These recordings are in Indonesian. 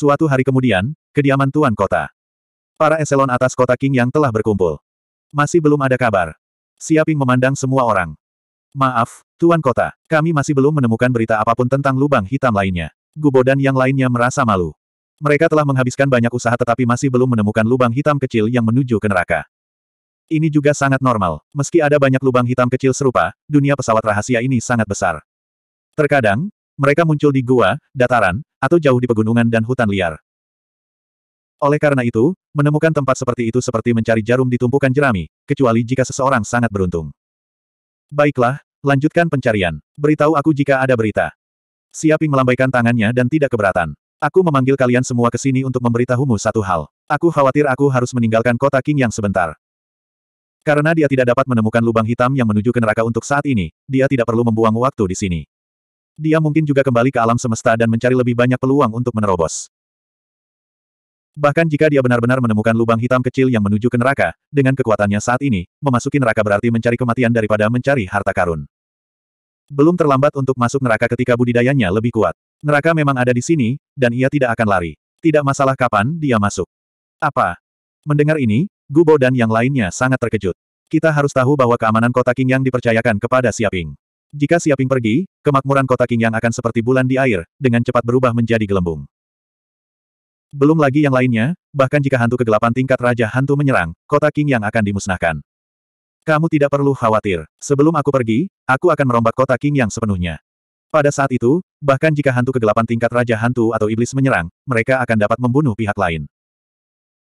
Suatu hari kemudian, kediaman Tuan Kota. Para eselon atas kota King yang telah berkumpul. Masih belum ada kabar. Siaping memandang semua orang. Maaf, Tuan Kota, kami masih belum menemukan berita apapun tentang lubang hitam lainnya. Gubodan yang lainnya merasa malu. Mereka telah menghabiskan banyak usaha tetapi masih belum menemukan lubang hitam kecil yang menuju ke neraka. Ini juga sangat normal. Meski ada banyak lubang hitam kecil serupa, dunia pesawat rahasia ini sangat besar. Terkadang, mereka muncul di gua, dataran, atau jauh di pegunungan dan hutan liar. Oleh karena itu, menemukan tempat seperti itu seperti mencari jarum di tumpukan jerami, kecuali jika seseorang sangat beruntung. Baiklah, lanjutkan pencarian. Beritahu aku jika ada berita. Siaping melambaikan tangannya dan tidak keberatan. Aku memanggil kalian semua ke sini untuk memberitahumu satu hal. Aku khawatir aku harus meninggalkan kota King yang sebentar. Karena dia tidak dapat menemukan lubang hitam yang menuju ke neraka untuk saat ini, dia tidak perlu membuang waktu di sini dia mungkin juga kembali ke alam semesta dan mencari lebih banyak peluang untuk menerobos. Bahkan jika dia benar-benar menemukan lubang hitam kecil yang menuju ke neraka, dengan kekuatannya saat ini, memasuki neraka berarti mencari kematian daripada mencari harta karun. Belum terlambat untuk masuk neraka ketika budidayanya lebih kuat. Neraka memang ada di sini, dan ia tidak akan lari. Tidak masalah kapan dia masuk. Apa? Mendengar ini, Gubo dan yang lainnya sangat terkejut. Kita harus tahu bahwa keamanan kota King yang dipercayakan kepada Siaping. Jika Siaping pergi, kemakmuran kota Qingyang akan seperti bulan di air, dengan cepat berubah menjadi gelembung. Belum lagi yang lainnya, bahkan jika hantu kegelapan tingkat Raja Hantu menyerang, kota Qingyang akan dimusnahkan. Kamu tidak perlu khawatir. Sebelum aku pergi, aku akan merombak kota Qingyang sepenuhnya. Pada saat itu, bahkan jika hantu kegelapan tingkat Raja Hantu atau Iblis menyerang, mereka akan dapat membunuh pihak lain.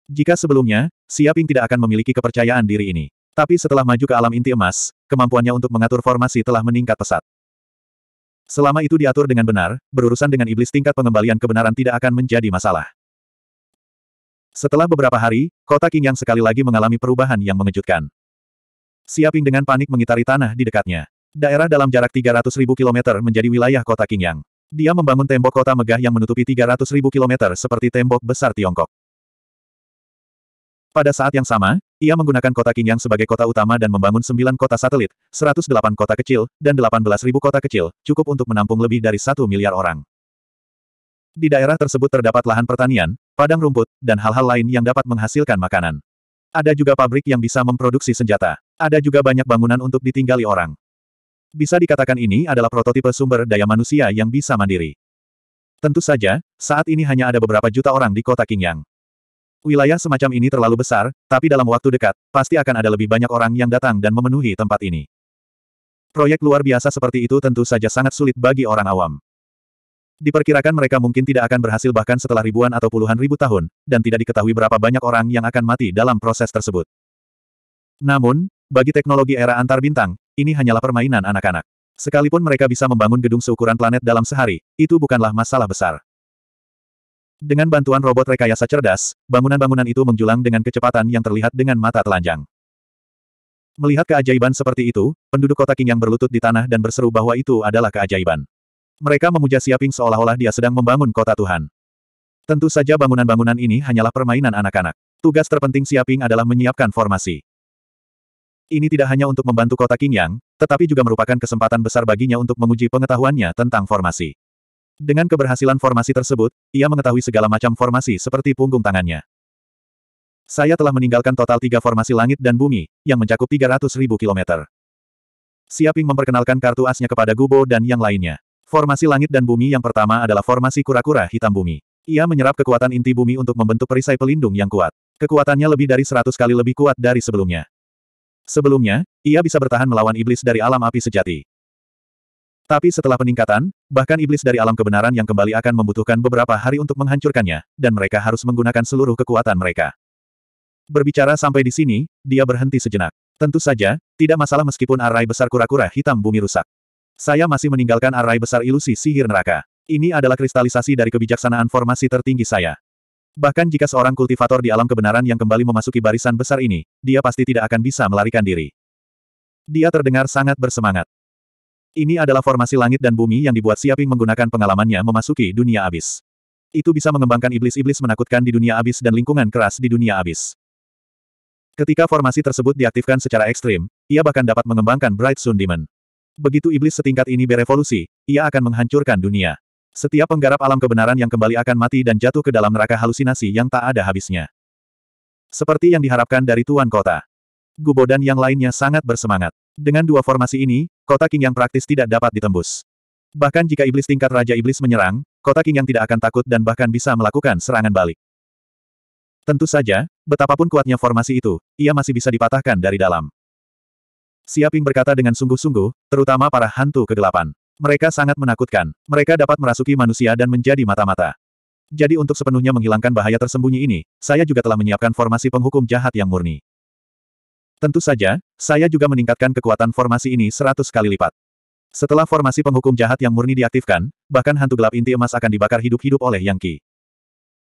Jika sebelumnya, Siaping tidak akan memiliki kepercayaan diri ini. Tapi setelah maju ke alam inti emas, kemampuannya untuk mengatur formasi telah meningkat pesat. Selama itu diatur dengan benar, berurusan dengan iblis tingkat pengembalian kebenaran tidak akan menjadi masalah. Setelah beberapa hari, kota King yang sekali lagi mengalami perubahan yang mengejutkan. Siaping dengan panik mengitari tanah di dekatnya. Daerah dalam jarak 300.000 km menjadi wilayah kota King yang. Dia membangun tembok kota megah yang menutupi 300.000 km seperti tembok besar Tiongkok. Pada saat yang sama, ia menggunakan kota Qingyang sebagai kota utama dan membangun 9 kota satelit, 108 kota kecil, dan 18.000 kota kecil, cukup untuk menampung lebih dari 1 miliar orang. Di daerah tersebut terdapat lahan pertanian, padang rumput, dan hal-hal lain yang dapat menghasilkan makanan. Ada juga pabrik yang bisa memproduksi senjata. Ada juga banyak bangunan untuk ditinggali orang. Bisa dikatakan ini adalah prototipe sumber daya manusia yang bisa mandiri. Tentu saja, saat ini hanya ada beberapa juta orang di kota Qingyang. Wilayah semacam ini terlalu besar, tapi dalam waktu dekat, pasti akan ada lebih banyak orang yang datang dan memenuhi tempat ini. Proyek luar biasa seperti itu tentu saja sangat sulit bagi orang awam. Diperkirakan mereka mungkin tidak akan berhasil bahkan setelah ribuan atau puluhan ribu tahun, dan tidak diketahui berapa banyak orang yang akan mati dalam proses tersebut. Namun, bagi teknologi era antar bintang, ini hanyalah permainan anak-anak. Sekalipun mereka bisa membangun gedung seukuran planet dalam sehari, itu bukanlah masalah besar. Dengan bantuan robot rekayasa cerdas, bangunan-bangunan itu menjulang dengan kecepatan yang terlihat dengan mata telanjang. Melihat keajaiban seperti itu, penduduk kota King yang berlutut di tanah dan berseru bahwa itu adalah keajaiban. Mereka memuja Siaping seolah-olah dia sedang membangun kota Tuhan. Tentu saja bangunan-bangunan ini hanyalah permainan anak-anak. Tugas terpenting Siaping adalah menyiapkan formasi. Ini tidak hanya untuk membantu kota King Yang, tetapi juga merupakan kesempatan besar baginya untuk menguji pengetahuannya tentang formasi. Dengan keberhasilan formasi tersebut, ia mengetahui segala macam formasi seperti punggung tangannya. Saya telah meninggalkan total tiga formasi langit dan bumi, yang mencakup 300 ribu kilometer. Siaping memperkenalkan kartu asnya kepada Gubo dan yang lainnya. Formasi langit dan bumi yang pertama adalah formasi kura-kura hitam bumi. Ia menyerap kekuatan inti bumi untuk membentuk perisai pelindung yang kuat. Kekuatannya lebih dari 100 kali lebih kuat dari sebelumnya. Sebelumnya, ia bisa bertahan melawan iblis dari alam api sejati. Tapi setelah peningkatan, bahkan iblis dari alam kebenaran yang kembali akan membutuhkan beberapa hari untuk menghancurkannya, dan mereka harus menggunakan seluruh kekuatan mereka. Berbicara sampai di sini, dia berhenti sejenak. Tentu saja, tidak masalah meskipun arai besar kura-kura hitam bumi rusak. Saya masih meninggalkan arai besar ilusi sihir neraka. Ini adalah kristalisasi dari kebijaksanaan formasi tertinggi saya. Bahkan jika seorang kultivator di alam kebenaran yang kembali memasuki barisan besar ini, dia pasti tidak akan bisa melarikan diri. Dia terdengar sangat bersemangat. Ini adalah formasi langit dan bumi yang dibuat Siaping menggunakan pengalamannya memasuki dunia abis. Itu bisa mengembangkan iblis-iblis menakutkan di dunia abis dan lingkungan keras di dunia abis. Ketika formasi tersebut diaktifkan secara ekstrim, ia bahkan dapat mengembangkan Bright Sun Demon. Begitu iblis setingkat ini berevolusi, ia akan menghancurkan dunia. Setiap penggarap alam kebenaran yang kembali akan mati dan jatuh ke dalam neraka halusinasi yang tak ada habisnya. Seperti yang diharapkan dari Tuan Kota. Gubo dan yang lainnya sangat bersemangat. Dengan dua formasi ini, kota King yang praktis tidak dapat ditembus. Bahkan jika iblis tingkat Raja Iblis menyerang, kota King yang tidak akan takut dan bahkan bisa melakukan serangan balik. Tentu saja, betapapun kuatnya formasi itu, ia masih bisa dipatahkan dari dalam. Siaping berkata dengan sungguh-sungguh, terutama para hantu kegelapan. Mereka sangat menakutkan. Mereka dapat merasuki manusia dan menjadi mata-mata. Jadi untuk sepenuhnya menghilangkan bahaya tersembunyi ini, saya juga telah menyiapkan formasi penghukum jahat yang murni. Tentu saja, saya juga meningkatkan kekuatan formasi ini seratus kali lipat. Setelah formasi penghukum jahat yang murni diaktifkan, bahkan hantu gelap inti emas akan dibakar hidup-hidup oleh Yang Qi.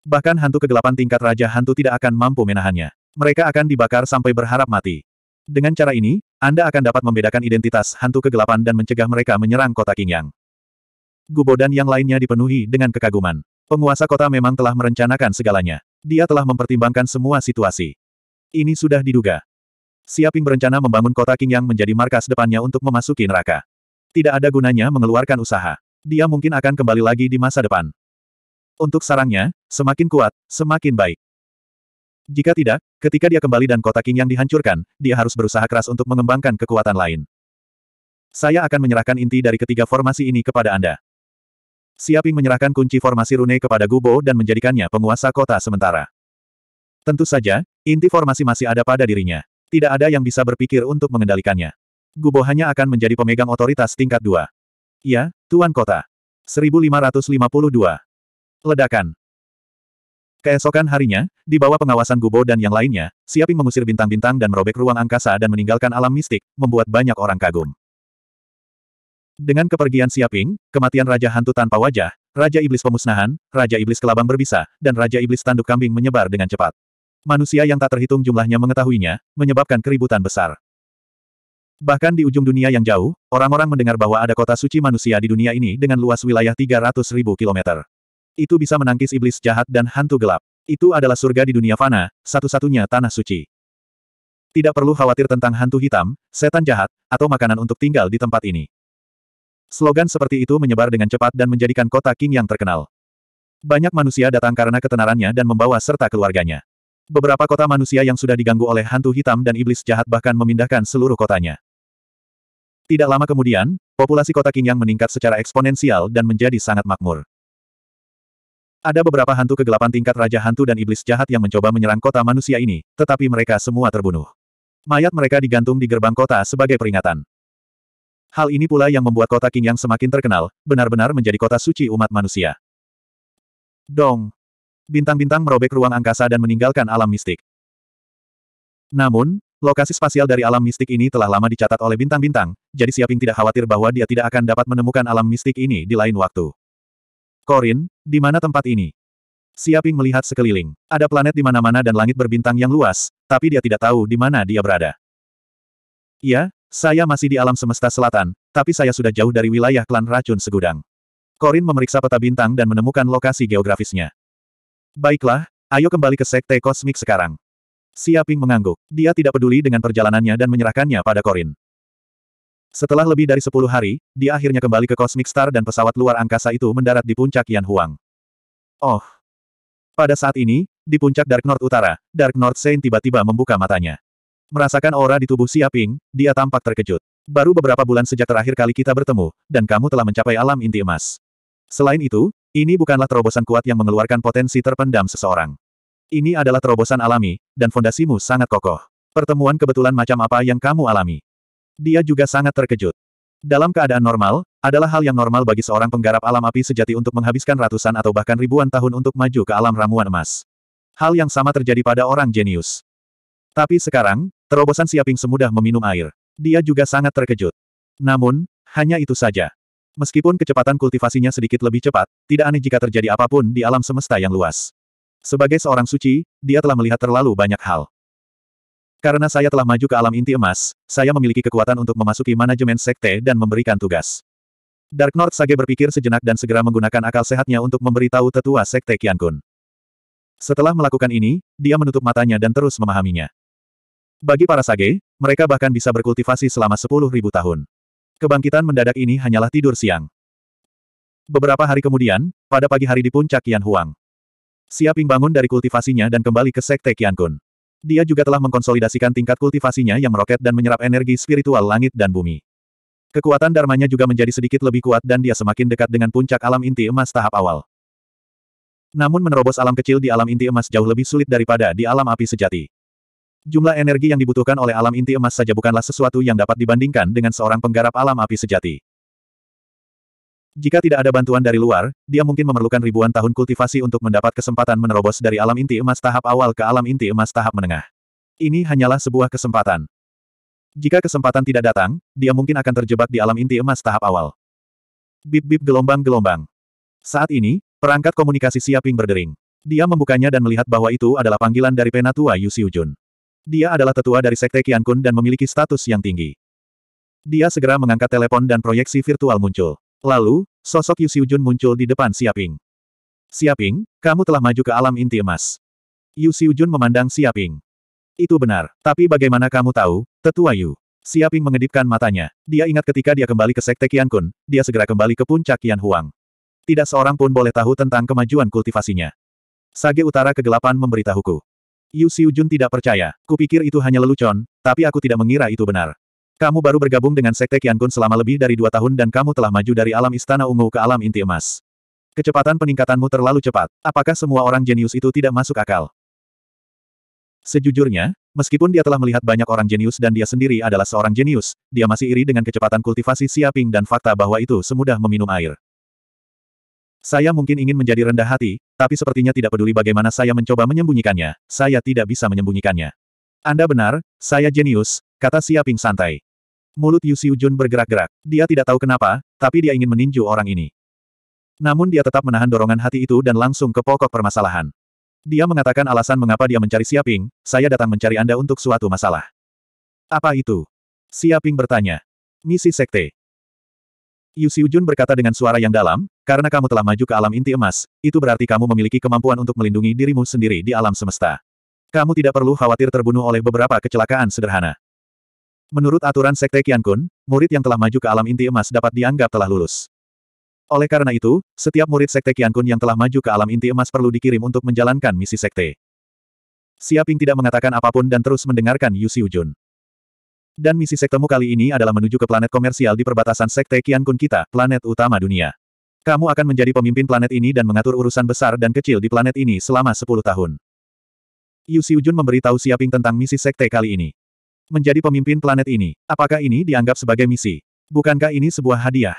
Bahkan hantu kegelapan tingkat Raja Hantu tidak akan mampu menahannya. Mereka akan dibakar sampai berharap mati. Dengan cara ini, Anda akan dapat membedakan identitas hantu kegelapan dan mencegah mereka menyerang kota Qingyang. Gubo dan yang lainnya dipenuhi dengan kekaguman. Penguasa kota memang telah merencanakan segalanya. Dia telah mempertimbangkan semua situasi. Ini sudah diduga. Siaping berencana membangun kota King yang menjadi markas depannya untuk memasuki neraka. Tidak ada gunanya mengeluarkan usaha. Dia mungkin akan kembali lagi di masa depan. Untuk sarangnya, semakin kuat, semakin baik. Jika tidak, ketika dia kembali dan kota King yang dihancurkan, dia harus berusaha keras untuk mengembangkan kekuatan lain. Saya akan menyerahkan inti dari ketiga formasi ini kepada Anda. Siaping menyerahkan kunci formasi rune kepada Gubo dan menjadikannya penguasa kota sementara. Tentu saja, inti formasi masih ada pada dirinya. Tidak ada yang bisa berpikir untuk mengendalikannya. Gubo hanya akan menjadi pemegang otoritas tingkat dua. Ya, Tuan Kota. 1552. Ledakan. Keesokan harinya, di bawah pengawasan Gubo dan yang lainnya, Siaping mengusir bintang-bintang dan merobek ruang angkasa dan meninggalkan alam mistik, membuat banyak orang kagum. Dengan kepergian Siaping, kematian Raja Hantu tanpa wajah, Raja Iblis Pemusnahan, Raja Iblis Kelabang Berbisa, dan Raja Iblis Tanduk Kambing menyebar dengan cepat. Manusia yang tak terhitung jumlahnya mengetahuinya, menyebabkan keributan besar. Bahkan di ujung dunia yang jauh, orang-orang mendengar bahwa ada kota suci manusia di dunia ini dengan luas wilayah 300 ribu kilometer. Itu bisa menangkis iblis jahat dan hantu gelap. Itu adalah surga di dunia fana, satu-satunya tanah suci. Tidak perlu khawatir tentang hantu hitam, setan jahat, atau makanan untuk tinggal di tempat ini. Slogan seperti itu menyebar dengan cepat dan menjadikan kota King yang terkenal. Banyak manusia datang karena ketenarannya dan membawa serta keluarganya. Beberapa kota manusia yang sudah diganggu oleh hantu hitam dan iblis jahat bahkan memindahkan seluruh kotanya. Tidak lama kemudian, populasi kota Qingyang meningkat secara eksponensial dan menjadi sangat makmur. Ada beberapa hantu kegelapan tingkat Raja Hantu dan Iblis Jahat yang mencoba menyerang kota manusia ini, tetapi mereka semua terbunuh. Mayat mereka digantung di gerbang kota sebagai peringatan. Hal ini pula yang membuat kota Qingyang semakin terkenal, benar-benar menjadi kota suci umat manusia. Dong! Bintang-bintang merobek ruang angkasa dan meninggalkan alam mistik. Namun, lokasi spasial dari alam mistik ini telah lama dicatat oleh bintang-bintang, jadi Siaping tidak khawatir bahwa dia tidak akan dapat menemukan alam mistik ini di lain waktu. Korin, di mana tempat ini? Siaping melihat sekeliling. Ada planet di mana-mana dan langit berbintang yang luas, tapi dia tidak tahu di mana dia berada. Ya, saya masih di alam semesta selatan, tapi saya sudah jauh dari wilayah klan racun segudang. Korin memeriksa peta bintang dan menemukan lokasi geografisnya. Baiklah, ayo kembali ke Sekte Kosmik sekarang. Siaping mengangguk. Dia tidak peduli dengan perjalanannya dan menyerahkannya pada Korin. Setelah lebih dari sepuluh hari, dia akhirnya kembali ke Kosmik Star dan pesawat luar angkasa itu mendarat di puncak Yan Huang. Oh. Pada saat ini, di puncak Dark North Utara, Dark North Saint tiba-tiba membuka matanya. Merasakan aura di tubuh Siaping, dia tampak terkejut. Baru beberapa bulan sejak terakhir kali kita bertemu, dan kamu telah mencapai alam inti emas. Selain itu, ini bukanlah terobosan kuat yang mengeluarkan potensi terpendam seseorang. Ini adalah terobosan alami, dan fondasimu sangat kokoh. Pertemuan kebetulan macam apa yang kamu alami? Dia juga sangat terkejut. Dalam keadaan normal, adalah hal yang normal bagi seorang penggarap alam api sejati untuk menghabiskan ratusan atau bahkan ribuan tahun untuk maju ke alam ramuan emas. Hal yang sama terjadi pada orang jenius. Tapi sekarang, terobosan Siaping semudah meminum air. Dia juga sangat terkejut. Namun, hanya itu saja. Meskipun kecepatan kultivasinya sedikit lebih cepat, tidak aneh jika terjadi apapun di alam semesta yang luas. Sebagai seorang suci, dia telah melihat terlalu banyak hal. Karena saya telah maju ke alam inti emas, saya memiliki kekuatan untuk memasuki manajemen sekte dan memberikan tugas. Dark North Sage berpikir sejenak dan segera menggunakan akal sehatnya untuk memberitahu tetua sekte Kun. Setelah melakukan ini, dia menutup matanya dan terus memahaminya. Bagi para Sage, mereka bahkan bisa berkultivasi selama sepuluh ribu tahun. Kebangkitan mendadak ini hanyalah tidur siang. Beberapa hari kemudian, pada pagi hari di puncak Qian Huang. Siaping bangun dari kultivasinya dan kembali ke Sekte Qian Kun. Dia juga telah mengkonsolidasikan tingkat kultivasinya yang meroket dan menyerap energi spiritual langit dan bumi. Kekuatan dharmanya juga menjadi sedikit lebih kuat dan dia semakin dekat dengan puncak alam inti emas tahap awal. Namun menerobos alam kecil di alam inti emas jauh lebih sulit daripada di alam api sejati. Jumlah energi yang dibutuhkan oleh alam inti emas saja bukanlah sesuatu yang dapat dibandingkan dengan seorang penggarap alam api sejati. Jika tidak ada bantuan dari luar, dia mungkin memerlukan ribuan tahun kultivasi untuk mendapat kesempatan menerobos dari alam inti emas tahap awal ke alam inti emas tahap menengah. Ini hanyalah sebuah kesempatan. Jika kesempatan tidak datang, dia mungkin akan terjebak di alam inti emas tahap awal. Bip-bip gelombang-gelombang. Saat ini, perangkat komunikasi Siaping berdering. Dia membukanya dan melihat bahwa itu adalah panggilan dari penatua Yu dia adalah tetua dari Sekte Kian Kun dan memiliki status yang tinggi. Dia segera mengangkat telepon dan proyeksi virtual muncul. Lalu, sosok Yu Xiujun muncul di depan Siaping. Siaping, kamu telah maju ke alam inti emas. Yu Xiujun memandang Siaping. Itu benar, tapi bagaimana kamu tahu, tetua Yu? Siaping mengedipkan matanya. Dia ingat ketika dia kembali ke Sekte Kian Kun, dia segera kembali ke puncak Kian Huang. Tidak seorang pun boleh tahu tentang kemajuan kultivasinya. Sage Utara Kegelapan memberitahuku. Yu Xiujun tidak percaya. Kupikir itu hanya lelucon, tapi aku tidak mengira itu benar. Kamu baru bergabung dengan Sekte Qiankun selama lebih dari dua tahun dan kamu telah maju dari alam Istana Ungu ke alam inti emas. Kecepatan peningkatanmu terlalu cepat. Apakah semua orang jenius itu tidak masuk akal? Sejujurnya, meskipun dia telah melihat banyak orang jenius dan dia sendiri adalah seorang jenius, dia masih iri dengan kecepatan kultivasi Siaping dan fakta bahwa itu semudah meminum air. Saya mungkin ingin menjadi rendah hati, tapi sepertinya tidak peduli bagaimana saya mencoba menyembunyikannya, saya tidak bisa menyembunyikannya. Anda benar, saya jenius, kata Siaping santai. Mulut Yu Jun bergerak-gerak. Dia tidak tahu kenapa, tapi dia ingin meninju orang ini. Namun dia tetap menahan dorongan hati itu dan langsung ke pokok permasalahan. Dia mengatakan alasan mengapa dia mencari Siaping, saya datang mencari Anda untuk suatu masalah. Apa itu? Siaping bertanya. Misi Sekte. Yu Xiujun berkata dengan suara yang dalam, karena kamu telah maju ke alam inti emas, itu berarti kamu memiliki kemampuan untuk melindungi dirimu sendiri di alam semesta. Kamu tidak perlu khawatir terbunuh oleh beberapa kecelakaan sederhana. Menurut aturan Sekte Qiankun, murid yang telah maju ke alam inti emas dapat dianggap telah lulus. Oleh karena itu, setiap murid Sekte Qiankun yang telah maju ke alam inti emas perlu dikirim untuk menjalankan misi Sekte. Siaping tidak mengatakan apapun dan terus mendengarkan Yu Xiujun. Dan misi sektemu kali ini adalah menuju ke planet komersial di perbatasan sekte Kian Kun kita, planet utama dunia. Kamu akan menjadi pemimpin planet ini dan mengatur urusan besar dan kecil di planet ini selama 10 tahun. Yu Xiujun memberitahu Siaping tentang misi sekte kali ini. Menjadi pemimpin planet ini, apakah ini dianggap sebagai misi? Bukankah ini sebuah hadiah?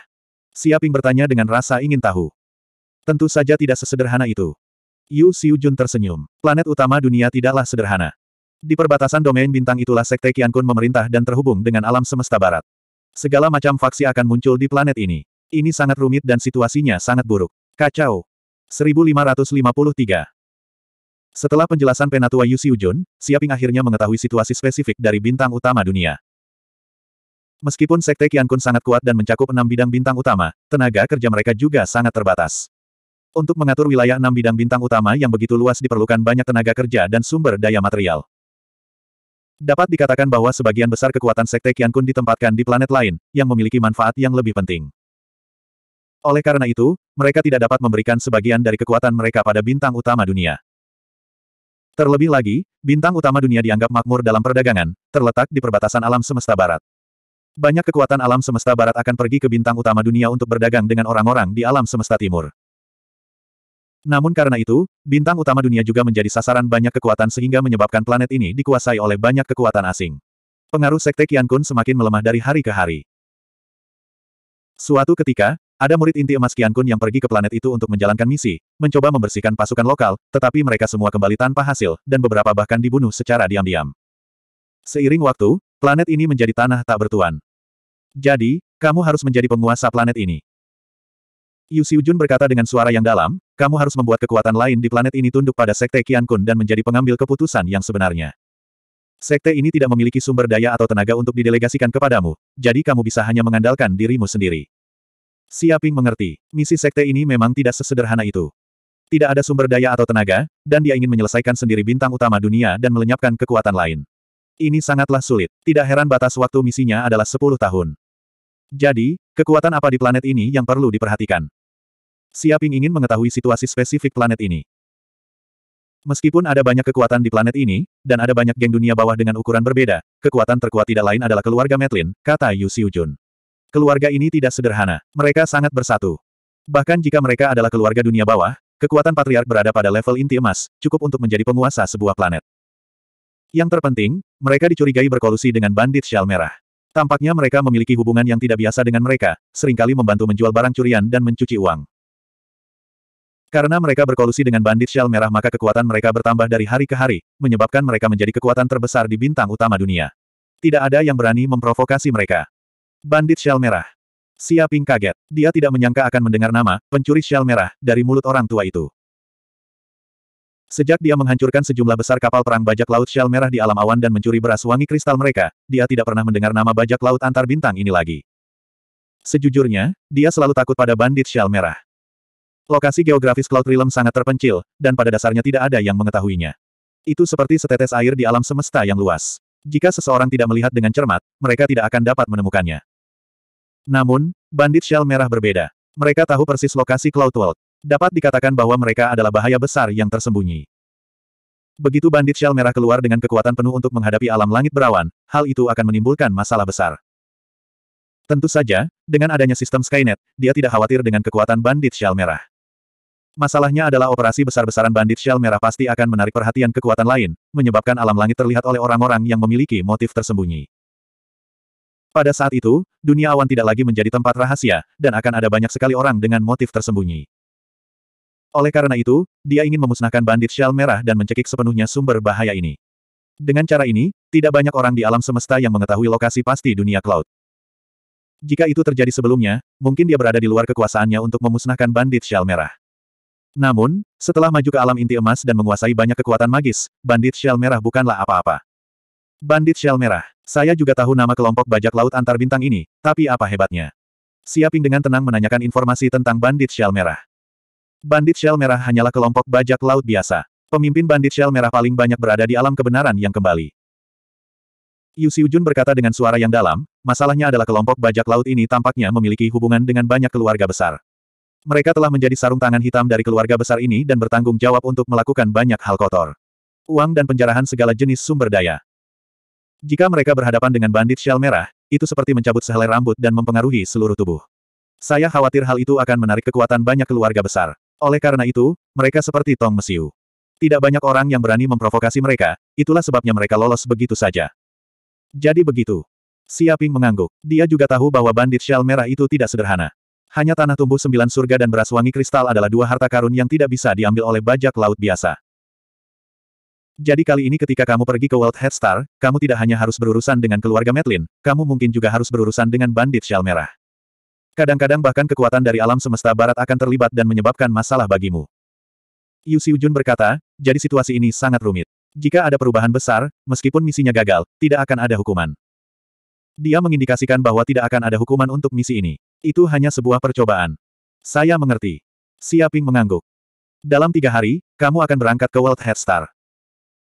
Siaping bertanya dengan rasa ingin tahu. Tentu saja tidak sesederhana itu. Yu Xiujun tersenyum. Planet utama dunia tidaklah sederhana. Di perbatasan domain bintang itulah Sekte Kian Kun memerintah dan terhubung dengan alam semesta barat. Segala macam faksi akan muncul di planet ini. Ini sangat rumit dan situasinya sangat buruk. Kacau. 1553 Setelah penjelasan penatua Yusi Ujun, Siaping akhirnya mengetahui situasi spesifik dari bintang utama dunia. Meskipun Sekte Kian Kun sangat kuat dan mencakup enam bidang bintang utama, tenaga kerja mereka juga sangat terbatas. Untuk mengatur wilayah enam bidang bintang utama yang begitu luas diperlukan banyak tenaga kerja dan sumber daya material. Dapat dikatakan bahwa sebagian besar kekuatan Sekte Kian Kun ditempatkan di planet lain, yang memiliki manfaat yang lebih penting. Oleh karena itu, mereka tidak dapat memberikan sebagian dari kekuatan mereka pada bintang utama dunia. Terlebih lagi, bintang utama dunia dianggap makmur dalam perdagangan, terletak di perbatasan alam semesta barat. Banyak kekuatan alam semesta barat akan pergi ke bintang utama dunia untuk berdagang dengan orang-orang di alam semesta timur. Namun karena itu, bintang utama dunia juga menjadi sasaran banyak kekuatan sehingga menyebabkan planet ini dikuasai oleh banyak kekuatan asing. Pengaruh Sekte Kian Kun semakin melemah dari hari ke hari. Suatu ketika, ada murid inti emas Kian Kun yang pergi ke planet itu untuk menjalankan misi, mencoba membersihkan pasukan lokal, tetapi mereka semua kembali tanpa hasil, dan beberapa bahkan dibunuh secara diam-diam. Seiring waktu, planet ini menjadi tanah tak bertuan. Jadi, kamu harus menjadi penguasa planet ini. Yu Xiujun berkata dengan suara yang dalam, kamu harus membuat kekuatan lain di planet ini tunduk pada Sekte Kian Kun dan menjadi pengambil keputusan yang sebenarnya. Sekte ini tidak memiliki sumber daya atau tenaga untuk didelegasikan kepadamu, jadi kamu bisa hanya mengandalkan dirimu sendiri. Siaping mengerti, misi sekte ini memang tidak sesederhana itu. Tidak ada sumber daya atau tenaga, dan dia ingin menyelesaikan sendiri bintang utama dunia dan melenyapkan kekuatan lain. Ini sangatlah sulit. Tidak heran batas waktu misinya adalah 10 tahun. Jadi, kekuatan apa di planet ini yang perlu diperhatikan? Siaping ingin mengetahui situasi spesifik planet ini. Meskipun ada banyak kekuatan di planet ini, dan ada banyak geng dunia bawah dengan ukuran berbeda, kekuatan terkuat tidak lain adalah keluarga Metlin, kata Yu Xiujun. Keluarga ini tidak sederhana, mereka sangat bersatu. Bahkan jika mereka adalah keluarga dunia bawah, kekuatan patriark berada pada level inti emas, cukup untuk menjadi penguasa sebuah planet. Yang terpenting, mereka dicurigai berkolusi dengan bandit Shal Merah. Tampaknya mereka memiliki hubungan yang tidak biasa dengan mereka, seringkali membantu menjual barang curian dan mencuci uang. Karena mereka berkolusi dengan bandit shell merah maka kekuatan mereka bertambah dari hari ke hari, menyebabkan mereka menjadi kekuatan terbesar di bintang utama dunia. Tidak ada yang berani memprovokasi mereka. Bandit shell merah. Siaping kaget. Dia tidak menyangka akan mendengar nama, pencuri shell merah, dari mulut orang tua itu. Sejak dia menghancurkan sejumlah besar kapal perang bajak laut Shell Merah di alam awan dan mencuri beras wangi kristal mereka, dia tidak pernah mendengar nama bajak laut antar bintang ini lagi. Sejujurnya, dia selalu takut pada bandit Shell Merah. Lokasi geografis Cloud Realm sangat terpencil, dan pada dasarnya tidak ada yang mengetahuinya. Itu seperti setetes air di alam semesta yang luas. Jika seseorang tidak melihat dengan cermat, mereka tidak akan dapat menemukannya. Namun, bandit shell merah berbeda. Mereka tahu persis lokasi Cloud World. Dapat dikatakan bahwa mereka adalah bahaya besar yang tersembunyi. Begitu bandit shell merah keluar dengan kekuatan penuh untuk menghadapi alam langit berawan, hal itu akan menimbulkan masalah besar. Tentu saja, dengan adanya sistem Skynet, dia tidak khawatir dengan kekuatan bandit shell merah. Masalahnya adalah operasi besar-besaran bandit Shell Merah pasti akan menarik perhatian kekuatan lain, menyebabkan alam langit terlihat oleh orang-orang yang memiliki motif tersembunyi. Pada saat itu, dunia awan tidak lagi menjadi tempat rahasia, dan akan ada banyak sekali orang dengan motif tersembunyi. Oleh karena itu, dia ingin memusnahkan bandit Shell Merah dan mencekik sepenuhnya sumber bahaya ini. Dengan cara ini, tidak banyak orang di alam semesta yang mengetahui lokasi pasti dunia cloud. Jika itu terjadi sebelumnya, mungkin dia berada di luar kekuasaannya untuk memusnahkan bandit Shell Merah. Namun, setelah maju ke alam inti emas dan menguasai banyak kekuatan magis, bandit shell merah bukanlah apa-apa. Bandit shell merah, saya juga tahu nama kelompok bajak laut antar bintang ini, tapi apa hebatnya? Siaping dengan tenang menanyakan informasi tentang bandit shell merah. Bandit shell merah hanyalah kelompok bajak laut biasa. Pemimpin bandit shell merah paling banyak berada di alam kebenaran yang kembali. Yu Xiujun berkata dengan suara yang dalam, masalahnya adalah kelompok bajak laut ini tampaknya memiliki hubungan dengan banyak keluarga besar. Mereka telah menjadi sarung tangan hitam dari keluarga besar ini dan bertanggung jawab untuk melakukan banyak hal kotor. Uang dan penjarahan segala jenis sumber daya. Jika mereka berhadapan dengan bandit shell merah, itu seperti mencabut sehelai rambut dan mempengaruhi seluruh tubuh. Saya khawatir hal itu akan menarik kekuatan banyak keluarga besar. Oleh karena itu, mereka seperti tong mesiu. Tidak banyak orang yang berani memprovokasi mereka, itulah sebabnya mereka lolos begitu saja. Jadi begitu. Siaping mengangguk. Dia juga tahu bahwa bandit shell merah itu tidak sederhana. Hanya tanah tumbuh sembilan surga dan beras wangi kristal adalah dua harta karun yang tidak bisa diambil oleh bajak laut biasa. Jadi kali ini ketika kamu pergi ke World Headstar, kamu tidak hanya harus berurusan dengan keluarga Metlin, kamu mungkin juga harus berurusan dengan bandit Shell Merah. Kadang-kadang bahkan kekuatan dari alam semesta barat akan terlibat dan menyebabkan masalah bagimu. Yu Jun berkata, jadi situasi ini sangat rumit. Jika ada perubahan besar, meskipun misinya gagal, tidak akan ada hukuman. Dia mengindikasikan bahwa tidak akan ada hukuman untuk misi ini. Itu hanya sebuah percobaan. Saya mengerti. Siaping mengangguk. Dalam tiga hari, kamu akan berangkat ke World Headstar. Star.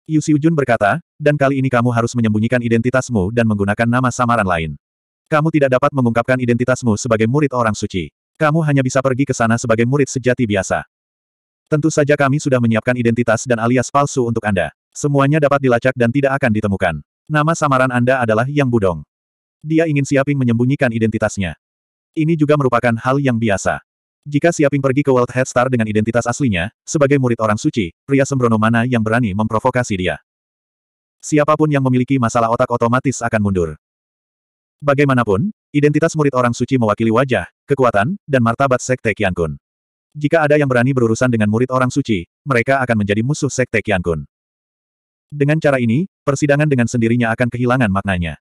Yu berkata, dan kali ini kamu harus menyembunyikan identitasmu dan menggunakan nama samaran lain. Kamu tidak dapat mengungkapkan identitasmu sebagai murid orang suci. Kamu hanya bisa pergi ke sana sebagai murid sejati biasa. Tentu saja kami sudah menyiapkan identitas dan alias palsu untuk Anda. Semuanya dapat dilacak dan tidak akan ditemukan. Nama samaran Anda adalah Yang Budong. Dia ingin Siaping menyembunyikan identitasnya. Ini juga merupakan hal yang biasa. Jika Siaping pergi ke World Head Star dengan identitas aslinya, sebagai murid orang suci, pria sembrono mana yang berani memprovokasi dia? Siapapun yang memiliki masalah otak otomatis akan mundur. Bagaimanapun, identitas murid orang suci mewakili wajah, kekuatan, dan martabat Sekte Kian Jika ada yang berani berurusan dengan murid orang suci, mereka akan menjadi musuh Sekte Kian Dengan cara ini, persidangan dengan sendirinya akan kehilangan maknanya.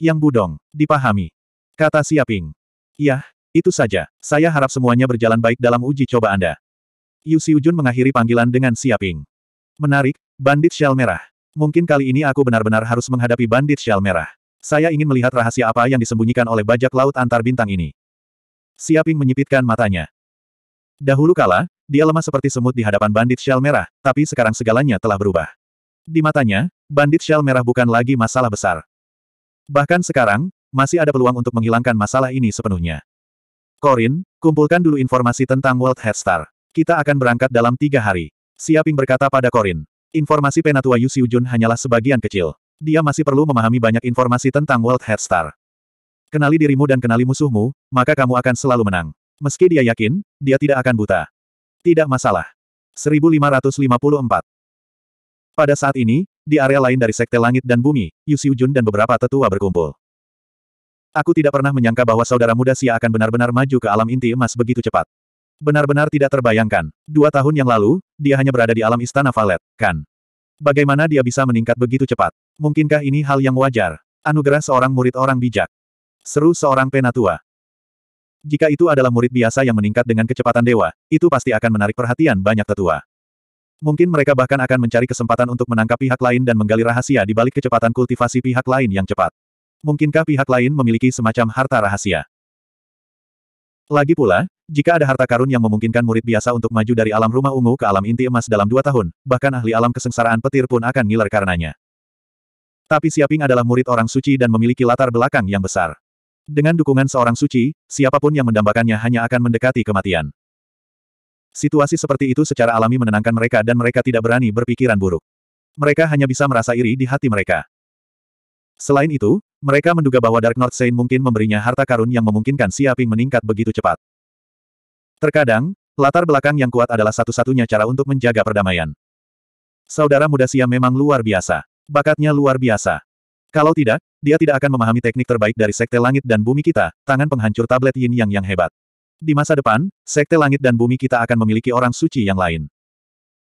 Yang budong, dipahami. Kata Siaping. Yah, itu saja. Saya harap semuanya berjalan baik dalam uji coba Anda. Yu Siujun mengakhiri panggilan dengan siaping. Menarik, Bandit Shell Merah. Mungkin kali ini aku benar-benar harus menghadapi Bandit Shell Merah. Saya ingin melihat rahasia apa yang disembunyikan oleh bajak laut antar bintang ini. Siaping menyipitkan matanya. Dahulu kala, dia lemah seperti semut di hadapan bandit shell merah, tapi sekarang segalanya telah berubah. Di matanya, bandit shell merah bukan lagi masalah besar. Bahkan sekarang, masih ada peluang untuk menghilangkan masalah ini sepenuhnya. Korin, kumpulkan dulu informasi tentang World Head Star. Kita akan berangkat dalam tiga hari. Siaping berkata pada Korin. Informasi Penatua Yu Siujun hanyalah sebagian kecil. Dia masih perlu memahami banyak informasi tentang World Head Star. Kenali dirimu dan kenali musuhmu, maka kamu akan selalu menang. Meski dia yakin, dia tidak akan buta. Tidak masalah. 1554 Pada saat ini, di area lain dari Sekte Langit dan Bumi, Yu Siujun dan beberapa tetua berkumpul. Aku tidak pernah menyangka bahwa saudara muda Sia akan benar-benar maju ke alam inti emas begitu cepat. Benar-benar tidak terbayangkan. Dua tahun yang lalu, dia hanya berada di alam istana Valet, kan? Bagaimana dia bisa meningkat begitu cepat? Mungkinkah ini hal yang wajar? Anugerah seorang murid orang bijak. Seru seorang penatua. Jika itu adalah murid biasa yang meningkat dengan kecepatan dewa, itu pasti akan menarik perhatian banyak tetua. Mungkin mereka bahkan akan mencari kesempatan untuk menangkap pihak lain dan menggali rahasia di balik kecepatan kultivasi pihak lain yang cepat. Mungkinkah pihak lain memiliki semacam harta rahasia? Lagi pula, jika ada harta karun yang memungkinkan murid biasa untuk maju dari alam rumah ungu ke alam inti emas dalam dua tahun, bahkan ahli alam kesengsaraan petir pun akan ngiler karenanya. Tapi Siaping adalah murid orang suci dan memiliki latar belakang yang besar. Dengan dukungan seorang suci, siapapun yang mendambakannya hanya akan mendekati kematian. Situasi seperti itu secara alami menenangkan mereka dan mereka tidak berani berpikiran buruk. Mereka hanya bisa merasa iri di hati mereka. Selain itu, mereka menduga bahwa Dark North Saint mungkin memberinya harta karun yang memungkinkan Siaping meningkat begitu cepat. Terkadang, latar belakang yang kuat adalah satu-satunya cara untuk menjaga perdamaian. Saudara muda Xia memang luar biasa. Bakatnya luar biasa. Kalau tidak, dia tidak akan memahami teknik terbaik dari Sekte Langit dan Bumi kita, tangan penghancur tablet yin yang yang hebat. Di masa depan, Sekte Langit dan Bumi kita akan memiliki orang suci yang lain.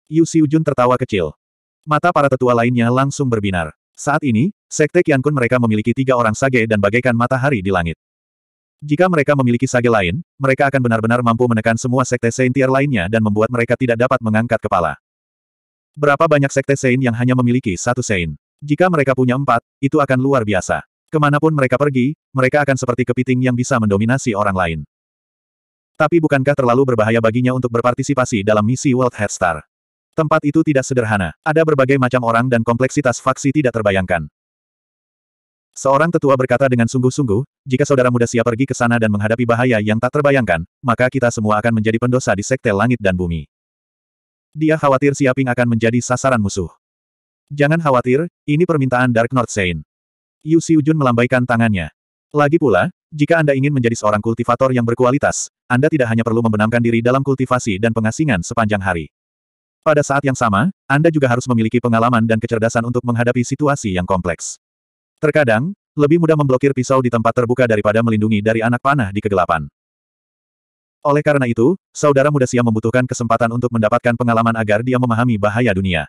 Yu Siujun tertawa kecil. Mata para tetua lainnya langsung berbinar. Saat ini, Sekte Kian Kun mereka memiliki tiga orang sage dan bagaikan matahari di langit. Jika mereka memiliki sage lain, mereka akan benar-benar mampu menekan semua sekte Saint Tier lainnya dan membuat mereka tidak dapat mengangkat kepala. Berapa banyak sekte Saint yang hanya memiliki satu Saint? Jika mereka punya empat, itu akan luar biasa. Kemanapun mereka pergi, mereka akan seperti kepiting yang bisa mendominasi orang lain. Tapi bukankah terlalu berbahaya baginya untuk berpartisipasi dalam misi World Headstar? Tempat itu tidak sederhana, ada berbagai macam orang dan kompleksitas faksi tidak terbayangkan. Seorang tetua berkata dengan sungguh-sungguh, jika saudara muda siap pergi ke sana dan menghadapi bahaya yang tak terbayangkan, maka kita semua akan menjadi pendosa di sekte langit dan bumi. Dia khawatir Siaping akan menjadi sasaran musuh. Jangan khawatir, ini permintaan Dark North Saint. Yu Siujun melambaikan tangannya. Lagi pula, jika Anda ingin menjadi seorang kultivator yang berkualitas, Anda tidak hanya perlu membenamkan diri dalam kultivasi dan pengasingan sepanjang hari. Pada saat yang sama, Anda juga harus memiliki pengalaman dan kecerdasan untuk menghadapi situasi yang kompleks. Terkadang, lebih mudah memblokir pisau di tempat terbuka daripada melindungi dari anak panah di kegelapan. Oleh karena itu, saudara muda Siam membutuhkan kesempatan untuk mendapatkan pengalaman agar dia memahami bahaya dunia.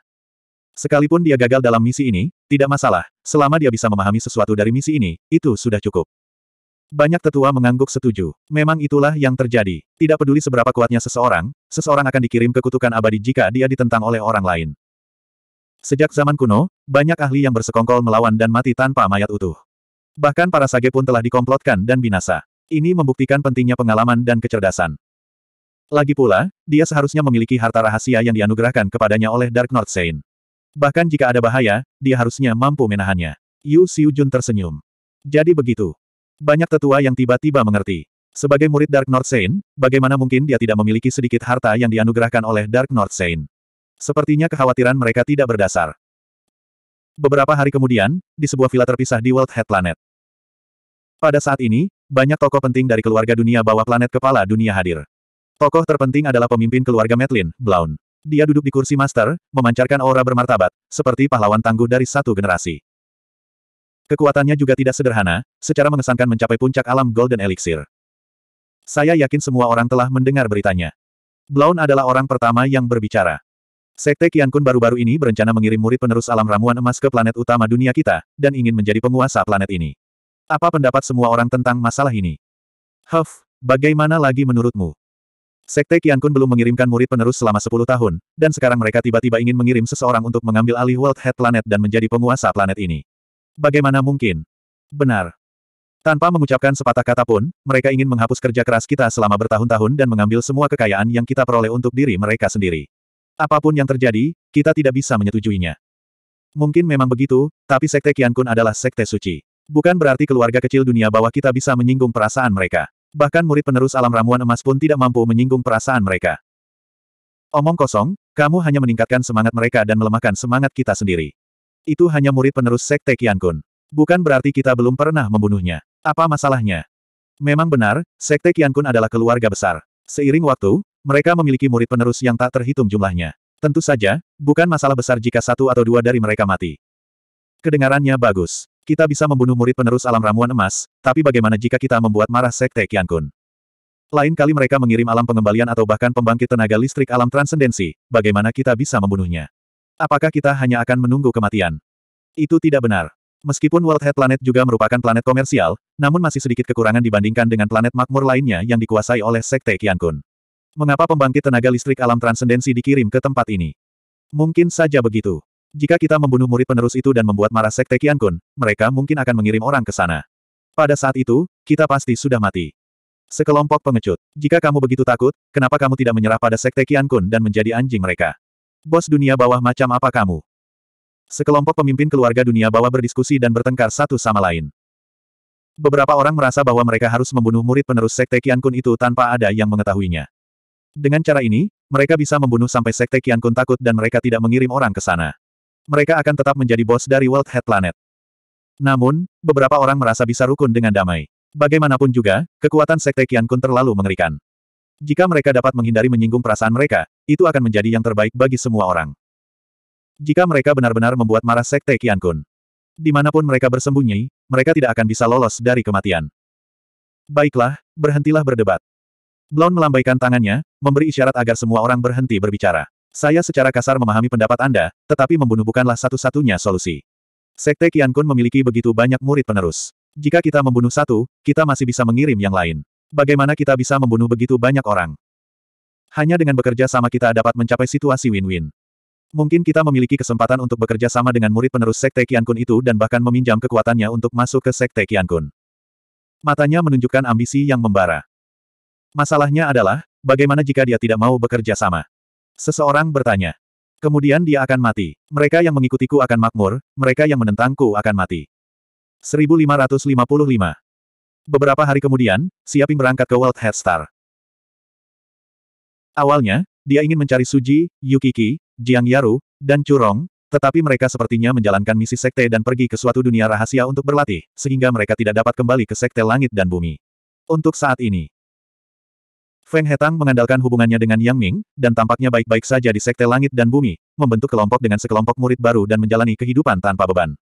Sekalipun dia gagal dalam misi ini, tidak masalah, selama dia bisa memahami sesuatu dari misi ini, itu sudah cukup. Banyak tetua mengangguk setuju. Memang itulah yang terjadi. Tidak peduli seberapa kuatnya seseorang, seseorang akan dikirim ke kutukan abadi jika dia ditentang oleh orang lain. Sejak zaman kuno, banyak ahli yang bersekongkol melawan dan mati tanpa mayat utuh. Bahkan para sage pun telah dikomplotkan dan binasa. Ini membuktikan pentingnya pengalaman dan kecerdasan. Lagi pula, dia seharusnya memiliki harta rahasia yang dianugerahkan kepadanya oleh Dark North Saint. Bahkan jika ada bahaya, dia harusnya mampu menahannya. Yu Jun tersenyum. Jadi begitu. Banyak tetua yang tiba-tiba mengerti. Sebagai murid Dark North Saint, bagaimana mungkin dia tidak memiliki sedikit harta yang dianugerahkan oleh Dark North Saint? Sepertinya kekhawatiran mereka tidak berdasar. Beberapa hari kemudian, di sebuah villa terpisah di World Head Planet. Pada saat ini, banyak tokoh penting dari keluarga dunia bawah planet kepala dunia hadir. Tokoh terpenting adalah pemimpin keluarga Metlin, Blaun. Dia duduk di kursi master, memancarkan aura bermartabat, seperti pahlawan tangguh dari satu generasi. Kekuatannya juga tidak sederhana, secara mengesankan mencapai puncak alam Golden Elixir. Saya yakin semua orang telah mendengar beritanya. Blaun adalah orang pertama yang berbicara. Sekte Kian Kun baru-baru ini berencana mengirim murid penerus alam ramuan emas ke planet utama dunia kita, dan ingin menjadi penguasa planet ini. Apa pendapat semua orang tentang masalah ini? Huff, bagaimana lagi menurutmu? Sekte Kian Kun belum mengirimkan murid penerus selama 10 tahun, dan sekarang mereka tiba-tiba ingin mengirim seseorang untuk mengambil alih World Head Planet dan menjadi penguasa planet ini. Bagaimana mungkin? Benar. Tanpa mengucapkan sepatah kata pun, mereka ingin menghapus kerja keras kita selama bertahun-tahun dan mengambil semua kekayaan yang kita peroleh untuk diri mereka sendiri. Apapun yang terjadi, kita tidak bisa menyetujuinya. Mungkin memang begitu, tapi Sekte Kun adalah Sekte Suci. Bukan berarti keluarga kecil dunia bahwa kita bisa menyinggung perasaan mereka. Bahkan murid penerus alam ramuan emas pun tidak mampu menyinggung perasaan mereka. Omong kosong, kamu hanya meningkatkan semangat mereka dan melemahkan semangat kita sendiri. Itu hanya murid penerus Sekte Kun. Bukan berarti kita belum pernah membunuhnya. Apa masalahnya? Memang benar, Sekte Kun adalah keluarga besar. Seiring waktu, mereka memiliki murid penerus yang tak terhitung jumlahnya. Tentu saja, bukan masalah besar jika satu atau dua dari mereka mati. Kedengarannya bagus. Kita bisa membunuh murid penerus alam ramuan emas, tapi bagaimana jika kita membuat marah sekte Kian Kun? Lain kali mereka mengirim alam pengembalian atau bahkan pembangkit tenaga listrik alam transendensi, bagaimana kita bisa membunuhnya? Apakah kita hanya akan menunggu kematian? Itu tidak benar. Meskipun World Head Planet juga merupakan planet komersial, namun masih sedikit kekurangan dibandingkan dengan planet makmur lainnya yang dikuasai oleh Sekte Kian Kun. Mengapa pembangkit tenaga listrik alam transendensi dikirim ke tempat ini? Mungkin saja begitu. Jika kita membunuh murid penerus itu dan membuat marah Sekte Kian Kun, mereka mungkin akan mengirim orang ke sana. Pada saat itu, kita pasti sudah mati. Sekelompok pengecut. Jika kamu begitu takut, kenapa kamu tidak menyerah pada Sekte Kian Kun dan menjadi anjing mereka? Bos dunia bawah macam apa kamu? Sekelompok pemimpin keluarga dunia bawah berdiskusi dan bertengkar satu sama lain. Beberapa orang merasa bahwa mereka harus membunuh murid penerus Sekte Kian Kun itu tanpa ada yang mengetahuinya. Dengan cara ini, mereka bisa membunuh sampai Sekte Kian Kun takut dan mereka tidak mengirim orang ke sana. Mereka akan tetap menjadi bos dari World Head Planet. Namun, beberapa orang merasa bisa rukun dengan damai. Bagaimanapun juga, kekuatan Sekte Kian Kun terlalu mengerikan. Jika mereka dapat menghindari menyinggung perasaan mereka, itu akan menjadi yang terbaik bagi semua orang. Jika mereka benar-benar membuat marah Sekte Kian Kun, dimanapun mereka bersembunyi, mereka tidak akan bisa lolos dari kematian. Baiklah, berhentilah berdebat. Blon melambaikan tangannya, memberi isyarat agar semua orang berhenti berbicara. Saya secara kasar memahami pendapat Anda, tetapi membunuh bukanlah satu-satunya solusi. Sekte Kian Kun memiliki begitu banyak murid penerus. Jika kita membunuh satu, kita masih bisa mengirim yang lain. Bagaimana kita bisa membunuh begitu banyak orang? Hanya dengan bekerja sama kita dapat mencapai situasi win-win. Mungkin kita memiliki kesempatan untuk bekerja sama dengan murid penerus Sekte Kian Kun itu dan bahkan meminjam kekuatannya untuk masuk ke Sekte Kian Kun. Matanya menunjukkan ambisi yang membara. Masalahnya adalah, bagaimana jika dia tidak mau bekerja sama? Seseorang bertanya. Kemudian dia akan mati. Mereka yang mengikutiku akan makmur, mereka yang menentangku akan mati. 1555 Beberapa hari kemudian, Siaping berangkat ke World Head Star. Awalnya, dia ingin mencari Suji, Yukiki, Jiang Yaru, dan Curong, tetapi mereka sepertinya menjalankan misi sekte dan pergi ke suatu dunia rahasia untuk berlatih, sehingga mereka tidak dapat kembali ke sekte langit dan bumi. Untuk saat ini, Feng Hetang mengandalkan hubungannya dengan Yang Ming, dan tampaknya baik-baik saja di Sekte Langit dan Bumi, membentuk kelompok dengan sekelompok murid baru dan menjalani kehidupan tanpa beban.